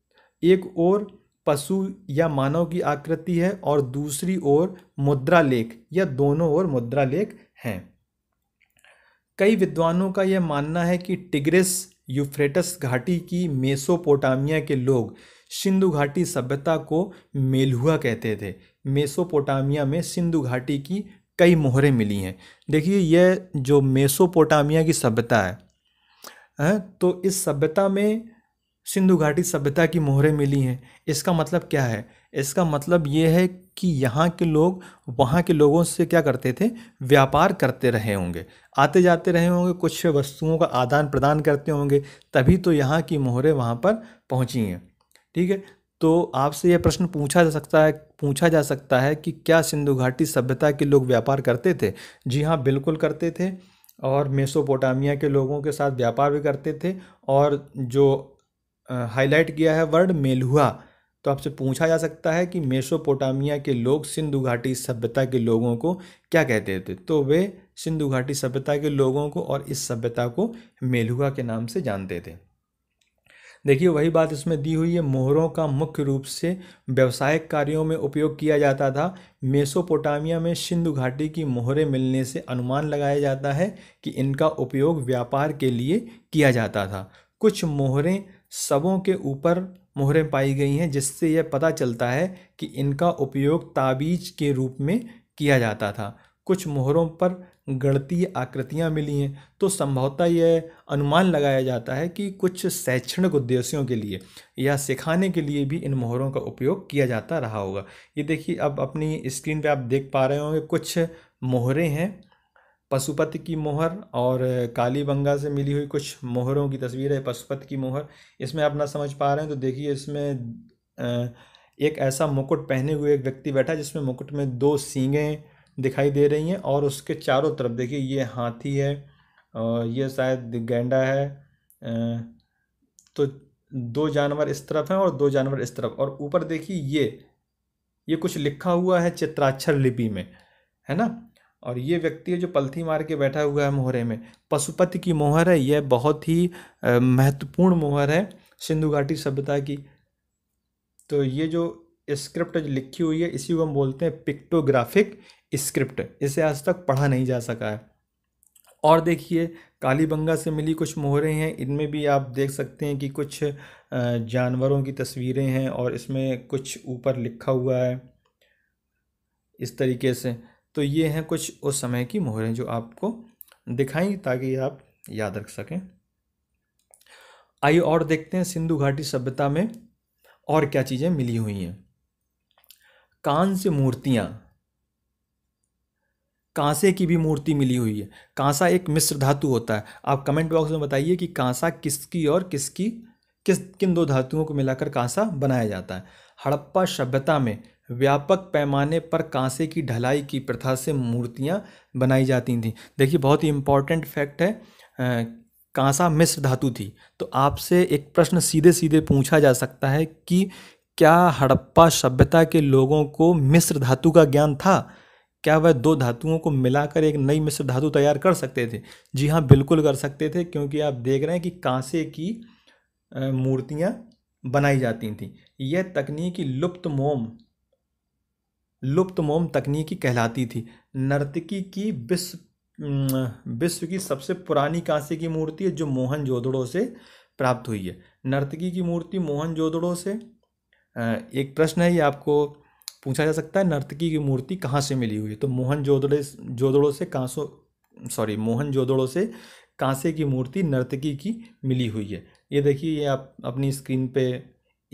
एक और पशु या मानव की आकृति है और दूसरी ओर मुद्रा लेख या दोनों ओर मुद्रा लेख हैं कई विद्वानों का यह मानना है कि टिग्रिस यूफ्रेटस घाटी की मेसोपोटामिया के लोग सिंधु घाटी सभ्यता को मेलुआ कहते थे मेसोपोटामिया में सिंधु घाटी की कई मोहरें मिली हैं देखिए यह जो मेसोपोटामिया की सभ्यता है, है हाँ, तो इस सभ्यता में सिंधु घाटी सभ्यता की मोहरें मिली हैं इसका मतलब क्या है इसका मतलब ये है कि यहाँ के लोग वहाँ के लोगों से क्या करते थे व्यापार करते रहे होंगे आते जाते रहे होंगे कुछ वस्तुओं का आदान प्रदान करते होंगे तभी तो यहाँ की मोहरें वहाँ पर पहुँची हैं ठीक है तो आपसे यह प्रश्न पूछा जा सकता है पूछा जा सकता है कि क्या सिंधु घाटी सभ्यता के लोग व्यापार करते थे जी हाँ बिल्कुल करते थे और मेसोपोटामिया के लोगों के साथ व्यापार भी करते थे और जो हाईलाइट किया है वर्ड मेलुआ तो आपसे पूछा जा सकता है कि मेसोपोटामिया के लोग सिंधु घाटी सभ्यता के लोगों को क्या कहते थे तो वे सिंधु घाटी सभ्यता के लोगों को और इस सभ्यता को मेलुगा के नाम से जानते थे देखिए वही बात इसमें दी हुई है मोहरों का मुख्य रूप से व्यवसायिक कार्यों में उपयोग किया जाता था मेसोपोटामिया में सिंधु घाटी की मोहरें मिलने से अनुमान लगाया जाता है कि इनका उपयोग व्यापार के लिए किया जाता था कुछ मोहरें सबों के ऊपर मोहरें पाई गई हैं जिससे यह पता चलता है कि इनका उपयोग ताबीज के रूप में किया जाता था कुछ मोहरों पर गणतीय आकृतियाँ मिली हैं तो संभवतः यह अनुमान लगाया जाता है कि कुछ शैक्षणिक उद्देश्यों के लिए या सिखाने के लिए भी इन मोहरों का उपयोग किया जाता रहा होगा ये देखिए अब अपनी स्क्रीन पे आप देख पा रहे होंगे कुछ मोहरें हैं पशुपति की मोहर और काली बंगा से मिली हुई कुछ मोहरों की तस्वीर है पशुपति की मोहर इसमें आप ना समझ पा रहे हैं तो देखिए इसमें एक ऐसा मुकुट पहने हुए एक व्यक्ति बैठा है जिसमें मुकुट में दो सींगें दिखाई दे रही हैं और उसके चारों तरफ देखिए ये हाथी है और ये शायद गेंडा है तो दो जानवर इस तरफ हैं और दो जानवर इस तरफ और ऊपर देखिए ये ये कुछ लिखा हुआ है चित्राक्षर लिपि में है ना और ये व्यक्ति है जो पलथी मार के बैठा हुआ है मोहरे में पशुपति की मोहर है यह बहुत ही महत्वपूर्ण मोहर है सिंधु घाटी सभ्यता की तो ये जो स्क्रिप्ट लिखी हुई है इसी को हम बोलते हैं पिक्टोग्राफिक स्क्रिप्ट इसे आज तक पढ़ा नहीं जा सका है और देखिए कालीबंगा से मिली कुछ मोहरें हैं इनमें भी आप देख सकते हैं कि कुछ जानवरों की तस्वीरें हैं और इसमें कुछ ऊपर लिखा हुआ है इस तरीके से तो ये हैं कुछ उस समय की मोहरें जो आपको दिखाई ताकि आप याद रख सकें आइए और देखते हैं सिंधु घाटी सभ्यता में और क्या चीज़ें मिली हुई हैं कांस्य मूर्तियाँ कांसे की भी मूर्ति मिली हुई है कांसा एक मिश्र धातु होता है आप कमेंट बॉक्स में बताइए कि कांसा किसकी और किसकी किस किन दो धातुओं को मिलाकर कांसा बनाया जाता है हड़प्पा सभ्यता में व्यापक पैमाने पर कांसे की ढलाई की प्रथा से मूर्तियाँ बनाई जाती थी देखिए बहुत ही इम्पॉर्टेंट फैक्ट है कांसा मिश्र धातु थी तो आपसे एक प्रश्न सीधे सीधे पूछा जा सकता है कि क्या हड़प्पा सभ्यता के लोगों को मिश्र धातु का ज्ञान था क्या वह दो धातुओं को मिलाकर एक नई मिश्र धातु तैयार कर सकते थे जी हाँ बिल्कुल कर सकते थे क्योंकि आप देख रहे हैं कि कांसे की मूर्तियाँ बनाई जाती थी यह तकनीकी लुप्त मोम लुप्त मोम तकनीकी कहलाती थी नर्तकी की विश्व विश्व की सबसे पुरानी कांसे की मूर्ति है जो मोहन जोदड़ो से प्राप्त हुई है नर्तकी की मूर्ति मोहन जोदड़ो से एक प्रश्न है ये आपको पूछा जा सकता है नर्तकी की मूर्ति कहाँ से मिली हुई है तो मोहन जोदड़े जोदड़ो से कांसों सॉरी मोहन जोदड़ो से कांसे की मूर्ति नर्तकी की मिली हुई है ये देखिए ये आप अपनी स्क्रीन पे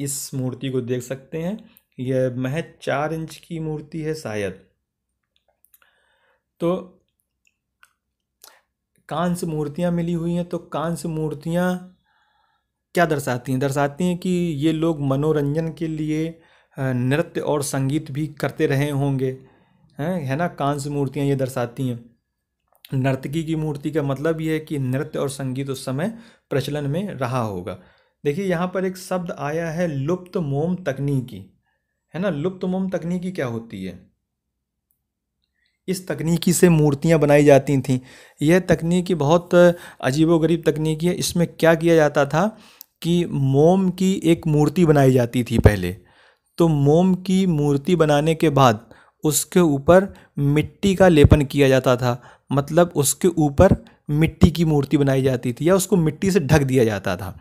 इस मूर्ति को देख सकते हैं यह महज चार इंच की मूर्ति है शायद तो कांस्य मूर्तियाँ मिली हुई हैं तो कांस्य मूर्तियाँ क्या दर्शाती हैं दर्शाती हैं कि ये लोग मनोरंजन के लिए नृत्य और संगीत भी करते रहे होंगे हैं है ना कांस्य मूर्तियाँ ये दर्शाती हैं नर्तकी की मूर्ति का मतलब ये है कि नृत्य और संगीत उस समय प्रचलन में रहा होगा देखिए यहाँ पर एक शब्द आया है लुप्त मोम तकनीकी है ना मोम तकनीकी क्या होती है इस तकनीकी से मूर्तियाँ बनाई जाती थीं यह तकनीकी बहुत अजीबोगरीब तकनीकी है इसमें क्या किया जाता था कि मोम की एक मूर्ति बनाई जाती थी पहले तो मोम की मूर्ति बनाने के बाद उसके ऊपर मिट्टी का लेपन किया जाता था मतलब उसके ऊपर मिट्टी की मूर्ति बनाई जाती थी या उसको मिट्टी से ढक दिया जाता था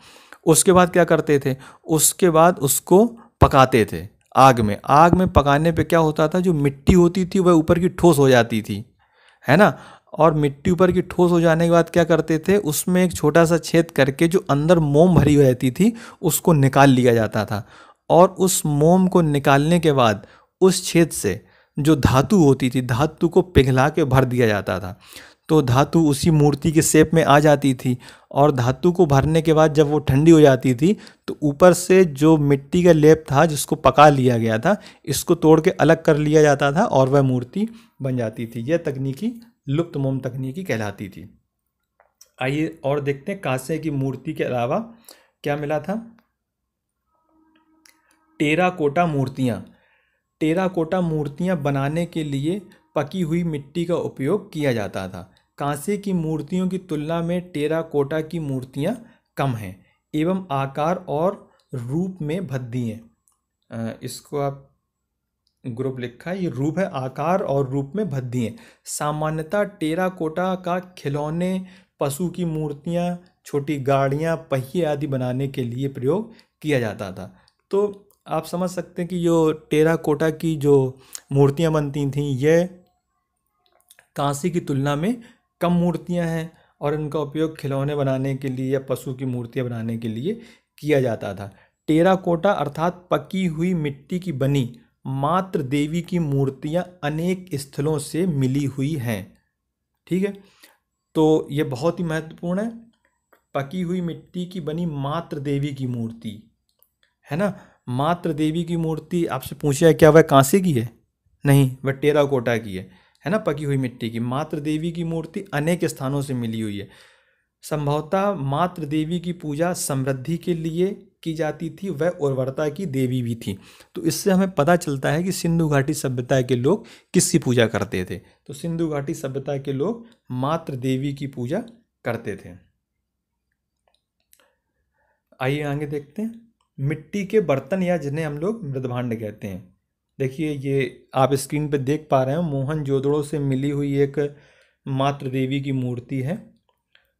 उसके बाद क्या करते थे उसके बाद उसको पकाते थे आग में आग में पकाने पे क्या होता था जो मिट्टी होती थी वह ऊपर की ठोस हो जाती थी है ना और मिट्टी ऊपर की ठोस हो जाने के बाद क्या करते थे उसमें एक छोटा सा छेद करके जो अंदर मोम भरी रहती थी उसको निकाल लिया जाता था और उस मोम को निकालने के बाद उस छेद से जो धातु होती थी धातु को पिघला के भर दिया जाता था तो धातु उसी मूर्ति के शेप में आ जाती थी और धातु को भरने के बाद जब वो ठंडी हो जाती थी तो ऊपर से जो मिट्टी का लेप था जिसको पका लिया गया था इसको तोड़ के अलग कर लिया जाता था और वह मूर्ति बन जाती थी यह तकनीकी लुप्त मोम तकनीकी कहलाती थी आइए और देखते हैं कांसे की मूर्ति के अलावा क्या मिला था टेरा कोटा मूर्तियाँ टेराकोटा मूर्तियाँ बनाने के लिए पकी हुई मिट्टी का उपयोग किया जाता था कांसे की मूर्तियों की तुलना में टेराकोटा की मूर्तियाँ कम हैं एवं आकार और रूप में भद्दी हैं इसको आप ग्रुप लिखा है ये रूप है आकार और रूप में भद्दी हैं सामान्यतः टेराकोटा का खिलौने पशु की मूर्तियाँ छोटी गाड़ियाँ पहिए आदि बनाने के लिए प्रयोग किया जाता था तो आप समझ सकते हैं कि जो टेराकोटा की जो मूर्तियाँ बनती थीं यह कांसे की तुलना में कम मूर्तियाँ हैं और इनका उपयोग खिलौने बनाने के लिए या पशु की मूर्तियाँ बनाने के लिए किया जाता था टेराकोटा अर्थात पकी हुई मिट्टी की बनी मात्र देवी की मूर्तियाँ अनेक स्थलों से मिली हुई हैं ठीक है तो ये बहुत ही महत्वपूर्ण है पकी हुई मिट्टी की बनी मात्र देवी की मूर्ति है ना मात्र देवी की मूर्ति आपसे पूछा है क्या वह कांसे की है नहीं वह टेराकोटा की है है ना पकी हुई मिट्टी की मात्र देवी की मूर्ति अनेक स्थानों से मिली हुई है संभवतः मात्र देवी की पूजा समृद्धि के लिए की जाती थी वह उर्वरता की देवी भी थी तो इससे हमें पता चलता है कि सिंधु घाटी सभ्यता के लोग किसकी पूजा करते थे तो सिंधु घाटी सभ्यता के लोग मात्र देवी की पूजा करते थे आइए आगे देखते हैं मिट्टी के बर्तन या जिन्हें हम लोग मृदभांड कहते हैं देखिए ये आप स्क्रीन पे देख पा रहे हैं मोहन जोदड़ो से मिली हुई एक मात्र देवी की मूर्ति है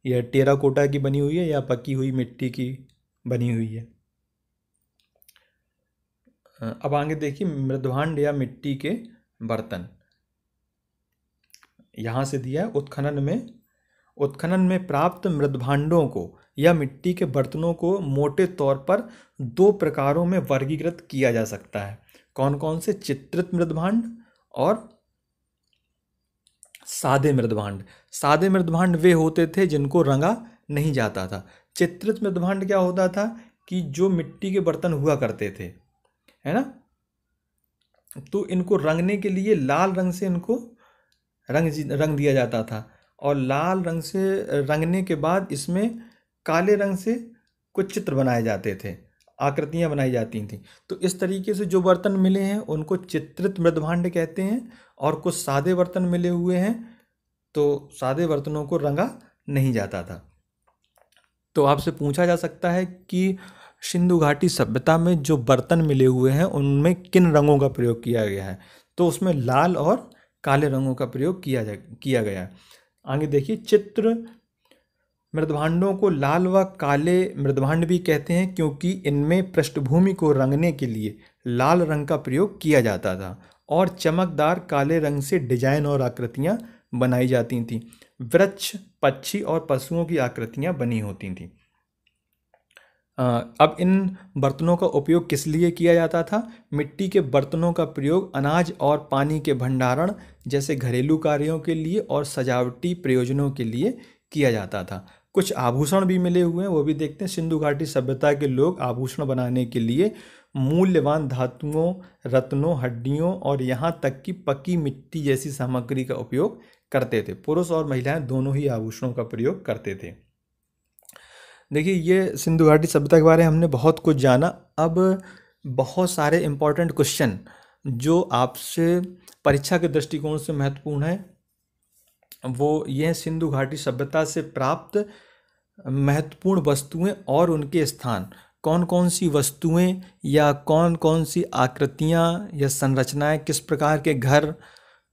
यह टेराकोटा की बनी हुई है या पकी हुई मिट्टी की बनी हुई है अब आगे देखिए मृदभांड या मिट्टी के बर्तन यहाँ से दिया उत्खनन में उत्खनन में प्राप्त मृदभांडों को या मिट्टी के बर्तनों को मोटे तौर पर दो प्रकारों में वर्गीकृत किया जा सकता है कौन कौन से चित्रित मृदभांड और सादे मृदभांड सादे मृदभांड वे होते थे जिनको रंगा नहीं जाता था चित्रित मृदभांड क्या होता था कि जो मिट्टी के बर्तन हुआ करते थे है ना तो इनको रंगने के लिए लाल रंग से इनको रंग रंग दिया जाता था और लाल रंग से रंगने के बाद इसमें काले रंग से कुछ चित्र बनाए जाते थे आकृतियाँ बनाई जाती थी तो इस तरीके से जो बर्तन मिले हैं उनको चित्रित मृदभांड कहते हैं और कुछ सादे बर्तन मिले हुए हैं तो सादे बर्तनों को रंगा नहीं जाता था तो आपसे पूछा जा सकता है कि सिंधु घाटी सभ्यता में जो बर्तन मिले हुए हैं उनमें किन रंगों का प्रयोग किया गया है तो उसमें लाल और काले रंगों का प्रयोग किया जा किया गया है आगे देखिए चित्र मृदभांडों को लाल व काले मृदभांड भी कहते हैं क्योंकि इनमें पृष्ठभूमि को रंगने के लिए लाल रंग का प्रयोग किया जाता था और चमकदार काले रंग से डिजाइन और आकृतियाँ बनाई जाती थीं वृक्ष पक्षी और पशुओं की आकृतियाँ बनी होती थीं अब इन बर्तनों का उपयोग किस लिए किया जाता था मिट्टी के बर्तनों का प्रयोग अनाज और पानी के भंडारण जैसे घरेलू कार्यों के लिए और सजावटी प्रयोजनों के लिए किया जाता था कुछ आभूषण भी मिले हुए हैं वो भी देखते हैं सिंधु घाटी सभ्यता के लोग आभूषण बनाने के लिए मूल्यवान धातुओं रत्नों हड्डियों और यहाँ तक कि पक्की मिट्टी जैसी सामग्री का उपयोग करते थे पुरुष और महिलाएं दोनों ही आभूषणों का प्रयोग करते थे देखिए ये सिंधु घाटी सभ्यता के बारे में हमने बहुत कुछ जाना अब बहुत सारे इम्पॉर्टेंट क्वेश्चन जो आपसे परीक्षा के दृष्टिकोण से महत्वपूर्ण है वो यह सिंधु घाटी सभ्यता से प्राप्त महत्वपूर्ण वस्तुएं और उनके स्थान कौन कौन सी वस्तुएं या कौन कौन सी आकृतियां या संरचनाएं किस प्रकार के घर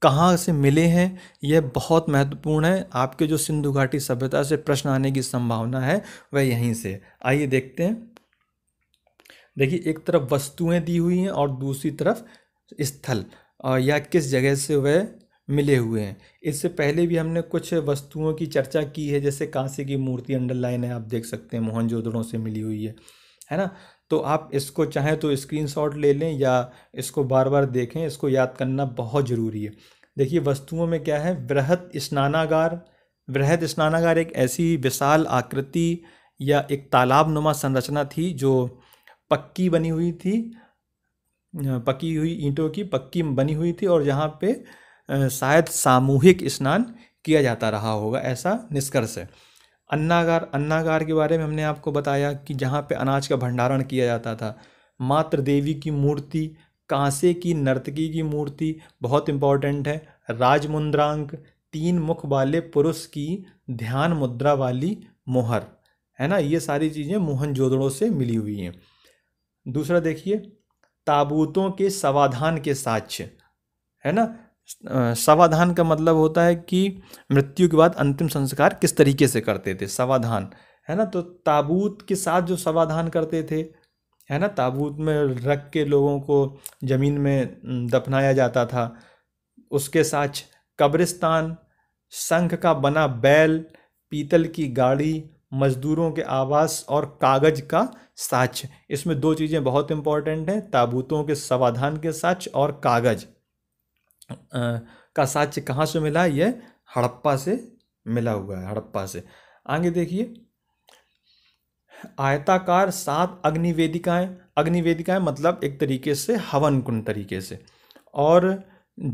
कहाँ से मिले हैं यह बहुत महत्वपूर्ण है आपके जो सिंधु घाटी सभ्यता से प्रश्न आने की संभावना है वह यहीं से आइए देखते हैं देखिए एक तरफ वस्तुएं दी हुई हैं और दूसरी तरफ स्थल या किस जगह से वह मिले हुए हैं इससे पहले भी हमने कुछ वस्तुओं की चर्चा की है जैसे कांसे की मूर्ति अंडरलाइन है आप देख सकते हैं मोहनजोदड़ों से मिली हुई है है ना तो आप इसको चाहें तो स्क्रीनशॉट ले लें या इसको बार बार देखें इसको याद करना बहुत ज़रूरी है देखिए वस्तुओं में क्या है वृहत स्नानागार वृहत स्नानागार एक ऐसी विशाल आकृति या एक तालाब नुमा संरचना थी जो पक्की बनी हुई थी पकी हुई ईंटों की पक्की बनी हुई थी और यहाँ पे शायद सामूहिक स्नान किया जाता रहा होगा ऐसा निष्कर्ष है अन्नागार अन्नागार के बारे में हमने आपको बताया कि जहाँ पे अनाज का भंडारण किया जाता था मात्र देवी की मूर्ति कांसे की नर्तकी की मूर्ति बहुत इम्पॉर्टेंट है राजमुद्रांक तीन मुख वाले पुरुष की ध्यान मुद्रा वाली मोहर है ना ये सारी चीज़ें मोहनजोदड़ों से मिली हुई हैं दूसरा देखिए ताबूतों के समाधान के साक्ष्य है ना सवाधान का मतलब होता है कि मृत्यु के बाद अंतिम संस्कार किस तरीके से करते थे सवाधान है ना तो ताबूत के साथ जो सवाधान करते थे है ना ताबूत में रख के लोगों को ज़मीन में दफनाया जाता था उसके साथ कब्रिस्तान संख का बना बैल पीतल की गाड़ी मज़दूरों के आवास और कागज़ का साक्ष इसमें दो चीज़ें बहुत इंपॉर्टेंट हैं ताबूतों के समाधान के साक्ष और कागज़ का साक्ष्य कहाँ से मिला यह हड़प्पा से मिला हुआ है हड़प्पा से आगे देखिए आयताकार सात अग्निवेदिकाएं अग्निवेदिकाएं मतलब एक तरीके से हवन कुंड तरीके से और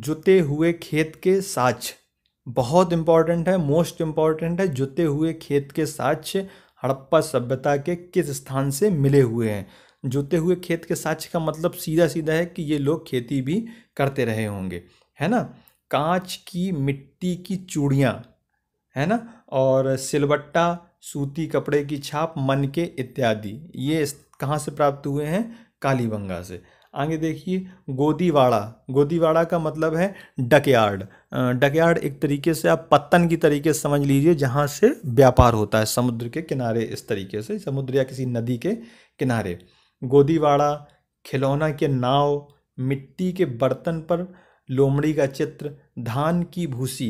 जुते हुए खेत के साक्ष्य बहुत इंपॉर्टेंट है मोस्ट इम्पॉर्टेंट है जुते हुए खेत के साक्ष्य हड़प्पा सभ्यता के किस स्थान से मिले हुए हैं जुते हुए खेत के साक्ष्य का मतलब सीधा सीधा है कि ये लोग खेती भी करते रहे होंगे है ना कांच की मिट्टी की चूड़ियाँ है ना और सिलबट्टा सूती कपड़े की छाप मन के इत्यादि ये कहाँ से प्राप्त हुए हैं कालीबंगा से आगे देखिए गोदीवाड़ा गोदीवाड़ा का मतलब है डकयार्ड डकयार्ड एक तरीके से आप पत्तन की तरीके से समझ लीजिए जहाँ से व्यापार होता है समुद्र के किनारे इस तरीके से समुद्र या किसी नदी के किनारे गोदीवाड़ा खिलौना के नाव मिट्टी के बर्तन पर लोमड़ी का चित्र धान की भूसी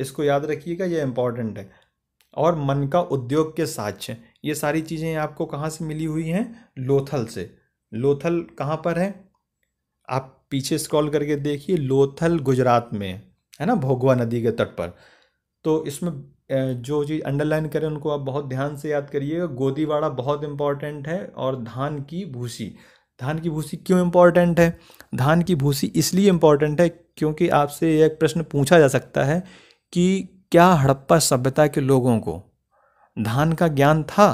इसको याद रखिएगा ये इम्पॉर्टेंट है और मन का उद्योग के साक्ष्य ये सारी चीज़ें आपको कहाँ से मिली हुई हैं लोथल से लोथल कहाँ पर है आप पीछे स्क्रॉल करके देखिए लोथल गुजरात में है ना भोगवा नदी के तट पर तो इसमें जो चीज़ अंडरलाइन करें उनको आप बहुत ध्यान से याद करिएगा गोदीवाड़ा बहुत इम्पॉर्टेंट है और धान की भूसी धान की भूसी क्यों इम्पॉर्टेंट है धान की भूसी इसलिए इम्पॉर्टेंट है क्योंकि आपसे एक प्रश्न पूछा जा सकता है कि क्या हड़प्पा सभ्यता के लोगों को धान का ज्ञान था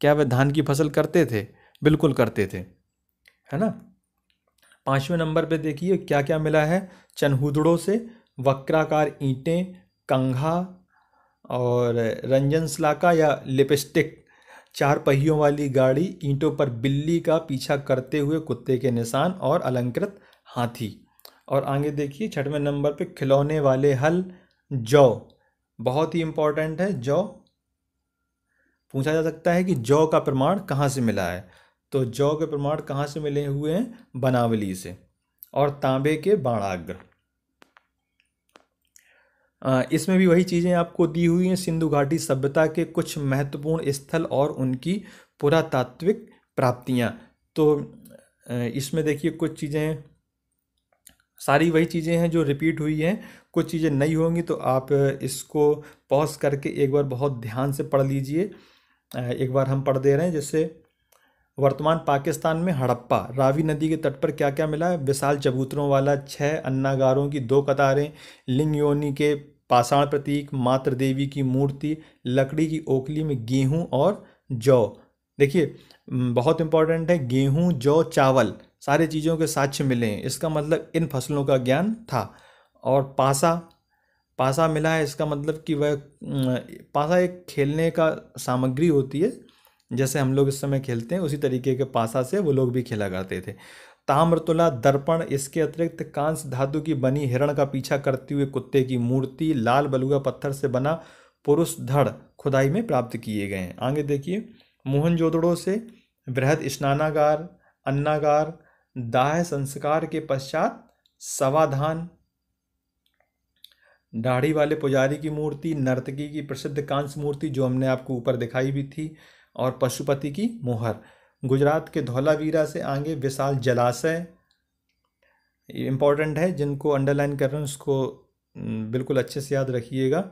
क्या वह धान की फसल करते थे बिल्कुल करते थे है ना पाँचवें नंबर पे देखिए क्या क्या मिला है चनहुदड़ों से वक्राकार ईंटें कंघा और रंजन स्लाका या लिपस्टिक चार पहियों वाली गाड़ी ईंटों पर बिल्ली का पीछा करते हुए कुत्ते के निशान और अलंकृत हाथी और आगे देखिए छठवें नंबर पे खिलौने वाले हल जौ बहुत ही इम्पॉर्टेंट है जौ पूछा जा सकता है कि जौ का प्रमाण कहाँ से मिला है तो जौ के प्रमाण कहाँ से मिले हुए हैं बनावली से और तांबे के बाणाग्र इसमें भी वही चीज़ें आपको दी हुई हैं सिंधु घाटी सभ्यता के कुछ महत्वपूर्ण स्थल और उनकी पुरातात्विक प्राप्तियाँ तो इसमें देखिए कुछ चीज़ें सारी वही चीज़ें हैं जो रिपीट हुई हैं कुछ चीज़ें नई होंगी तो आप इसको पॉज करके एक बार बहुत ध्यान से पढ़ लीजिए एक बार हम पढ़ दे रहे हैं जैसे वर्तमान पाकिस्तान में हड़प्पा रावी नदी के तट पर क्या क्या मिला है विशाल चबूतरों वाला छः अन्नागारों की दो कतारें लिंग योनी के पाषाण प्रतीक मातृ देवी की मूर्ति लकड़ी की ओखली में गेहूं और जौ देखिए बहुत इंपॉर्टेंट है गेहूं जौ चावल सारे चीज़ों के साक्ष्य मिले हैं इसका मतलब इन फसलों का ज्ञान था और पासा पासा मिला है इसका मतलब कि वह पासा एक खेलने का सामग्री होती है जैसे हम लोग इस समय खेलते हैं उसी तरीके के पासा से वो लोग भी खेला करते थे ताम्रतुला दर्पण इसके अतिरिक्त कांस धातु की बनी हिरण का पीछा करते हुए कुत्ते की मूर्ति लाल बलुआ पत्थर से बना पुरुष धड़ खुदाई में प्राप्त किए गए हैं आगे देखिए मोहनजोदड़ों से बृहद स्नानागार अन्नागार दाह संस्कार के पश्चात सवाधान दाढ़ी वाले पुजारी की मूर्ति नर्तकी की प्रसिद्ध कांस मूर्ति जो हमने आपको ऊपर दिखाई भी थी और पशुपति की मोहर गुजरात के धौलावीरा से आगे विशाल जलाशय इम्पॉर्टेंट है जिनको अंडरलाइन कर रहे हैं उसको बिल्कुल अच्छे से याद रखिएगा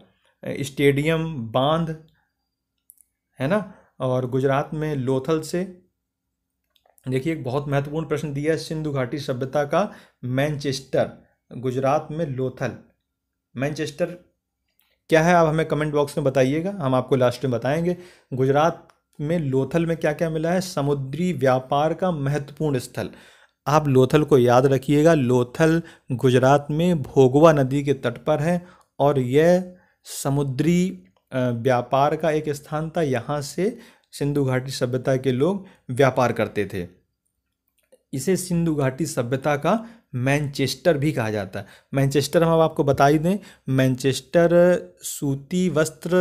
स्टेडियम बांध है ना और गुजरात में लोथल से देखिए एक बहुत महत्वपूर्ण प्रश्न दिया है सिंधु घाटी सभ्यता का मैनचेस्टर गुजरात में लोथल मैनचेस्टर क्या है आप हमें कमेंट बॉक्स में बताइएगा हम आपको लास्ट में बताएंगे गुजरात में लोथल में क्या क्या मिला है समुद्री व्यापार का महत्वपूर्ण स्थल आप लोथल को याद रखिएगा लोथल गुजरात में भोगवा नदी के तट पर है और यह समुद्री व्यापार का एक स्थान था यहाँ से सिंधु घाटी सभ्यता के लोग व्यापार करते थे इसे सिंधु घाटी सभ्यता का मैनचेस्टर भी कहा जाता है मैनचेस्टर हम आपको बता ही दें मैनचेस्टर सूती वस्त्र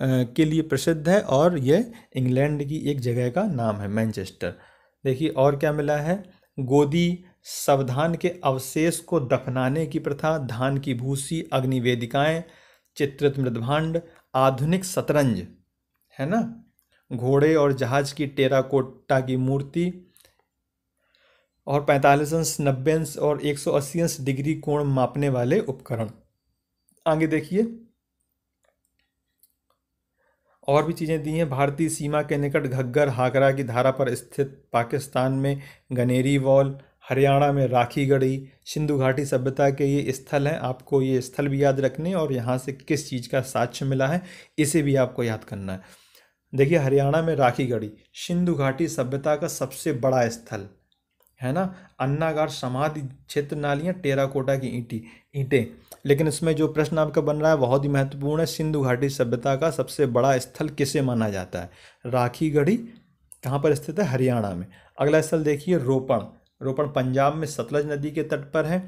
के लिए प्रसिद्ध है और यह इंग्लैंड की एक जगह का नाम है मैनचेस्टर देखिए और क्या मिला है गोदी सवधान के अवशेष को दफनाने की प्रथा धान की भूसी अग्निवेदिकाएं चित्रित मृदभांड आधुनिक शतरंज है ना घोड़े और जहाज की टेराकोटा की मूर्ति और पैंतालीस अंश नब्बे अंश और एक सौ अस्सी अंश डिग्री कोण मापने वाले उपकरण आगे देखिए और भी चीज़ें दी हैं भारतीय सीमा के निकट घग्गर हाकरा की धारा पर स्थित पाकिस्तान में गनेरी वॉल हरियाणा में राखी गढ़ी सिंधु घाटी सभ्यता के ये स्थल हैं आपको ये स्थल भी याद रखने और यहाँ से किस चीज़ का साक्ष्य मिला है इसे भी आपको याद करना है देखिए हरियाणा में राखी गढ़ी सिंधु घाटी सभ्यता का सबसे बड़ा स्थल है ना अन्नागार समाधि क्षेत्र नालियाँ टेराकोटा की ईटी ईंटें लेकिन इसमें जो प्रश्न आपका बन रहा है बहुत ही महत्वपूर्ण है सिंधु घाटी सभ्यता का सबसे बड़ा स्थल किसे माना जाता है राखी गढ़ी कहाँ पर स्थित है हरियाणा में अगला स्थल देखिए रोपण रोपण पंजाब में सतलज नदी के तट पर है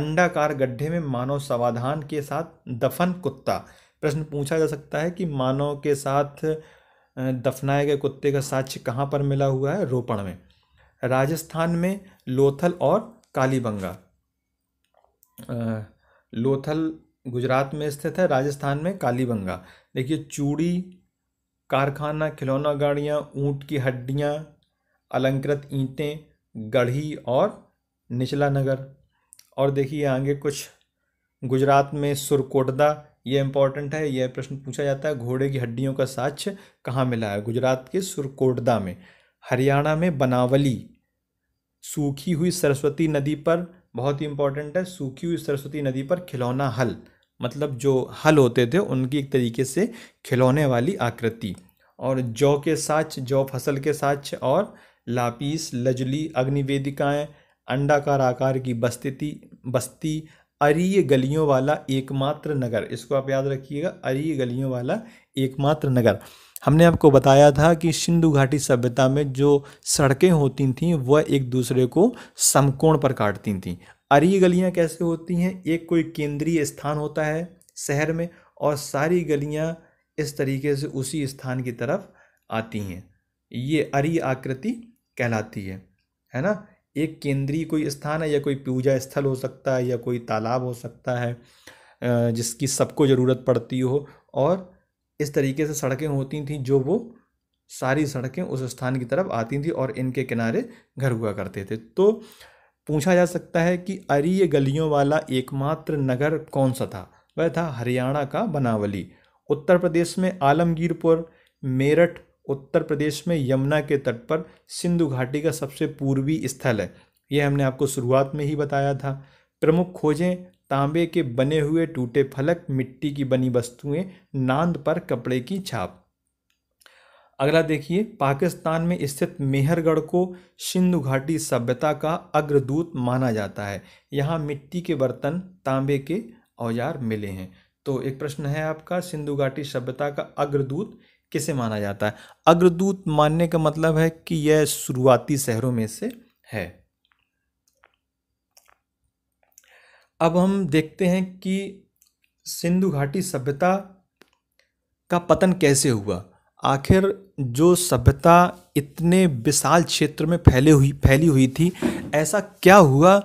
अंडाकार गड्ढे में मानव समाधान के साथ दफन कुत्ता प्रश्न पूछा जा सकता है कि मानव के साथ दफनाए गए कुत्ते का साक्ष्य कहाँ पर मिला हुआ है रोपण में राजस्थान में लोथल और कालीबंगा लोथल गुजरात में स्थित है राजस्थान में कालीबंगा देखिए चूड़ी कारखाना खिलौना गाड़ियाँ ऊँट की हड्डियाँ अलंकृत ईंटें गढ़ी और निचला नगर और देखिए आगे कुछ गुजरात में सुरकोटदा ये इम्पॉर्टेंट है यह प्रश्न पूछा जाता है घोड़े की हड्डियों का साक्ष्य कहाँ मिला है गुजरात के सुरकोटदा में हरियाणा में बनावली सूखी हुई सरस्वती नदी पर बहुत ही इंपॉर्टेंट है सूखी हुई सरस्वती नदी पर खिलौना हल मतलब जो हल होते थे उनकी एक तरीके से खिलौने वाली आकृति और जौ के साक्ष जौ फसल के साक्ष और लापीस लजली अग्निवेदिकाएँ अंडाकार आकार की बस्ती बस्ती अरीय गलियों वाला एकमात्र नगर इसको आप याद रखिएगा अरीय गलियों वाला एकमात्र नगर हमने आपको बताया था कि सिंधु घाटी सभ्यता में जो सड़कें होती थीं वह एक दूसरे को समकोण पर काटती थीं अरी गलियां कैसे होती हैं एक कोई केंद्रीय स्थान होता है शहर में और सारी गलियां इस तरीके से उसी स्थान की तरफ आती हैं ये अरी आकृति कहलाती है है ना एक केंद्रीय कोई स्थान है या कोई पूजा स्थल हो सकता है या कोई तालाब हो सकता है जिसकी सबको ज़रूरत पड़ती हो और इस तरीके से सड़कें होती थीं जो वो सारी सड़कें उस स्थान की तरफ आती थी और इनके किनारे घर हुआ करते थे तो पूछा जा सकता है कि अरीय गलियों वाला एकमात्र नगर कौन सा था वह था हरियाणा का बनावली उत्तर प्रदेश में आलमगीरपुर मेरठ उत्तर प्रदेश में यमुना के तट पर सिंधु घाटी का सबसे पूर्वी स्थल है यह हमने आपको शुरुआत में ही बताया था प्रमुख खोजें तांबे के बने हुए टूटे फलक मिट्टी की बनी वस्तुएं नांद पर कपड़े की छाप अगला देखिए पाकिस्तान में स्थित मेहरगढ़ को सिंधु घाटी सभ्यता का अग्रदूत माना जाता है यहाँ मिट्टी के बर्तन तांबे के औजार मिले हैं तो एक प्रश्न है आपका सिंधु घाटी सभ्यता का अग्रदूत किसे माना जाता है अग्रदूत मानने का मतलब है कि यह शुरुआती शहरों में से है अब हम देखते हैं कि सिंधु घाटी सभ्यता का पतन कैसे हुआ आखिर जो सभ्यता इतने विशाल क्षेत्र में फैले हुई फैली हुई थी ऐसा क्या हुआ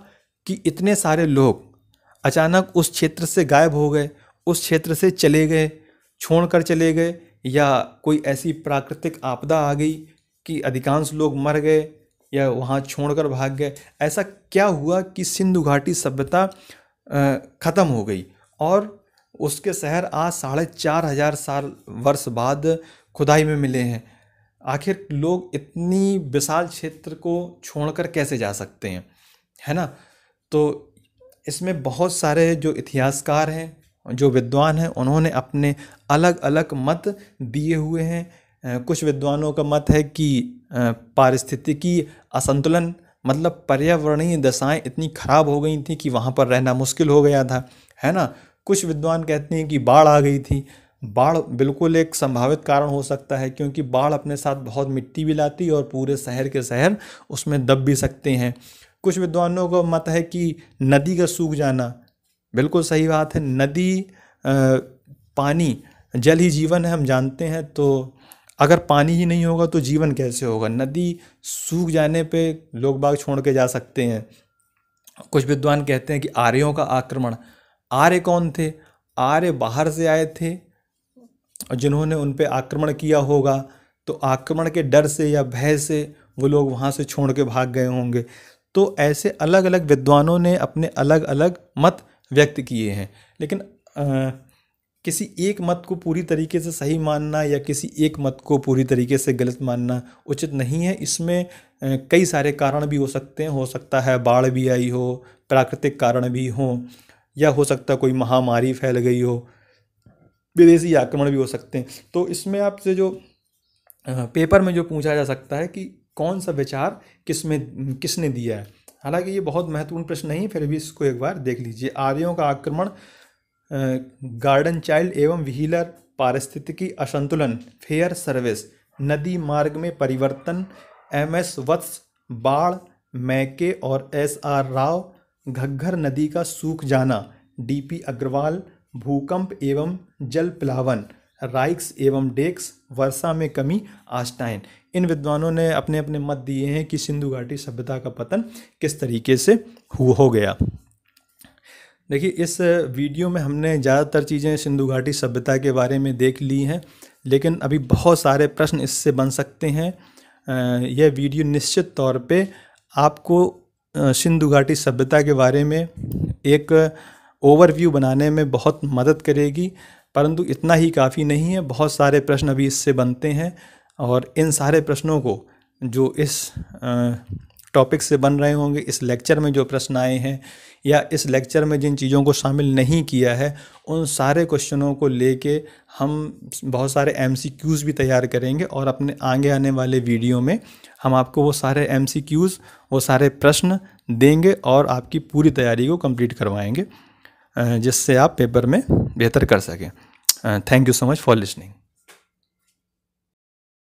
कि इतने सारे लोग अचानक उस क्षेत्र से गायब हो गए उस क्षेत्र से चले गए छोड़ कर चले गए या कोई ऐसी प्राकृतिक आपदा आ गई कि अधिकांश लोग मर गए या वहाँ छोड़कर भाग गए ऐसा क्या हुआ कि सिंधु घाटी सभ्यता ख़त्म हो गई और उसके शहर आज साढ़े चार हज़ार साल वर्ष बाद खुदाई में मिले हैं आखिर लोग इतनी विशाल क्षेत्र को छोड़कर कैसे जा सकते हैं है ना तो इसमें बहुत सारे जो इतिहासकार हैं जो विद्वान हैं उन्होंने अपने अलग अलग मत दिए हुए हैं कुछ विद्वानों का मत है कि पारिस्थितिकी असंतुलन मतलब पर्यावरणीय दशाएं इतनी ख़राब हो गई थी कि वहाँ पर रहना मुश्किल हो गया था है ना कुछ विद्वान कहते हैं कि बाढ़ आ गई थी बाढ़ बिल्कुल एक संभावित कारण हो सकता है क्योंकि बाढ़ अपने साथ बहुत मिट्टी भी लाती और पूरे शहर के शहर उसमें दब भी सकते हैं कुछ विद्वानों का मत है कि नदी का सूख जाना बिल्कुल सही बात है नदी आ, पानी जल ही जीवन है हम जानते हैं तो अगर पानी ही नहीं होगा तो जीवन कैसे होगा नदी सूख जाने पे लोग बाग छोड़ के जा सकते हैं कुछ विद्वान कहते हैं कि आर्यों का आक्रमण आर्य कौन थे आर्य बाहर से आए थे जिन्होंने उन पर आक्रमण किया होगा तो आक्रमण के डर से या भय से वो लोग वहाँ से छोड़ के भाग गए होंगे तो ऐसे अलग अलग विद्वानों ने अपने अलग अलग मत व्यक्त किए हैं लेकिन आ, किसी एक मत को पूरी तरीके से सही मानना या किसी एक मत को पूरी तरीके से गलत मानना उचित नहीं है इसमें कई सारे कारण भी हो सकते हैं हो सकता है बाढ़ भी आई हो प्राकृतिक कारण भी हों या हो सकता है कोई महामारी फैल गई हो विदेशी आक्रमण भी हो सकते हैं तो इसमें आपसे जो पेपर में जो पूछा जा सकता है कि कौन सा विचार किस में किसने दिया है हालांकि ये बहुत महत्वपूर्ण प्रश्न नहीं फिर भी इसको एक बार देख लीजिए आर्यों का आक्रमण गार्डन चाइल्ड एवं व्हीलर पारिस्थितिकी असंतुलन फेयर सर्विस नदी मार्ग में परिवर्तन एम एस वत्स बाढ़ मैके और एस आर राव घग्घर नदी का सूख जाना डी पी अग्रवाल भूकंप एवं जल प्लावन राइक्स एवं डेक्स वर्षा में कमी आस्टाइन इन विद्वानों ने अपने अपने मत दिए हैं कि सिंधु घाटी सभ्यता का पतन किस तरीके से हो गया देखिए इस वीडियो में हमने ज़्यादातर चीज़ें सिंधु घाटी सभ्यता के बारे में देख ली हैं लेकिन अभी बहुत सारे प्रश्न इससे बन सकते हैं यह वीडियो निश्चित तौर पे आपको सिंधु घाटी सभ्यता के बारे में एक ओवरव्यू बनाने में बहुत मदद करेगी परंतु इतना ही काफ़ी नहीं है बहुत सारे प्रश्न अभी इससे बनते हैं और इन सारे प्रश्नों को जो इस टॉपिक से बन रहे होंगे इस लेक्चर में जो प्रश्न आए हैं या इस लेक्चर में जिन चीज़ों को शामिल नहीं किया है उन सारे क्वेश्चनों को लेके हम बहुत सारे एम भी तैयार करेंगे और अपने आगे आने वाले वीडियो में हम आपको वो सारे एम वो सारे प्रश्न देंगे और आपकी पूरी तैयारी को कंप्लीट करवाएंगे जिससे आप पेपर में बेहतर कर सकें thank you so much for listening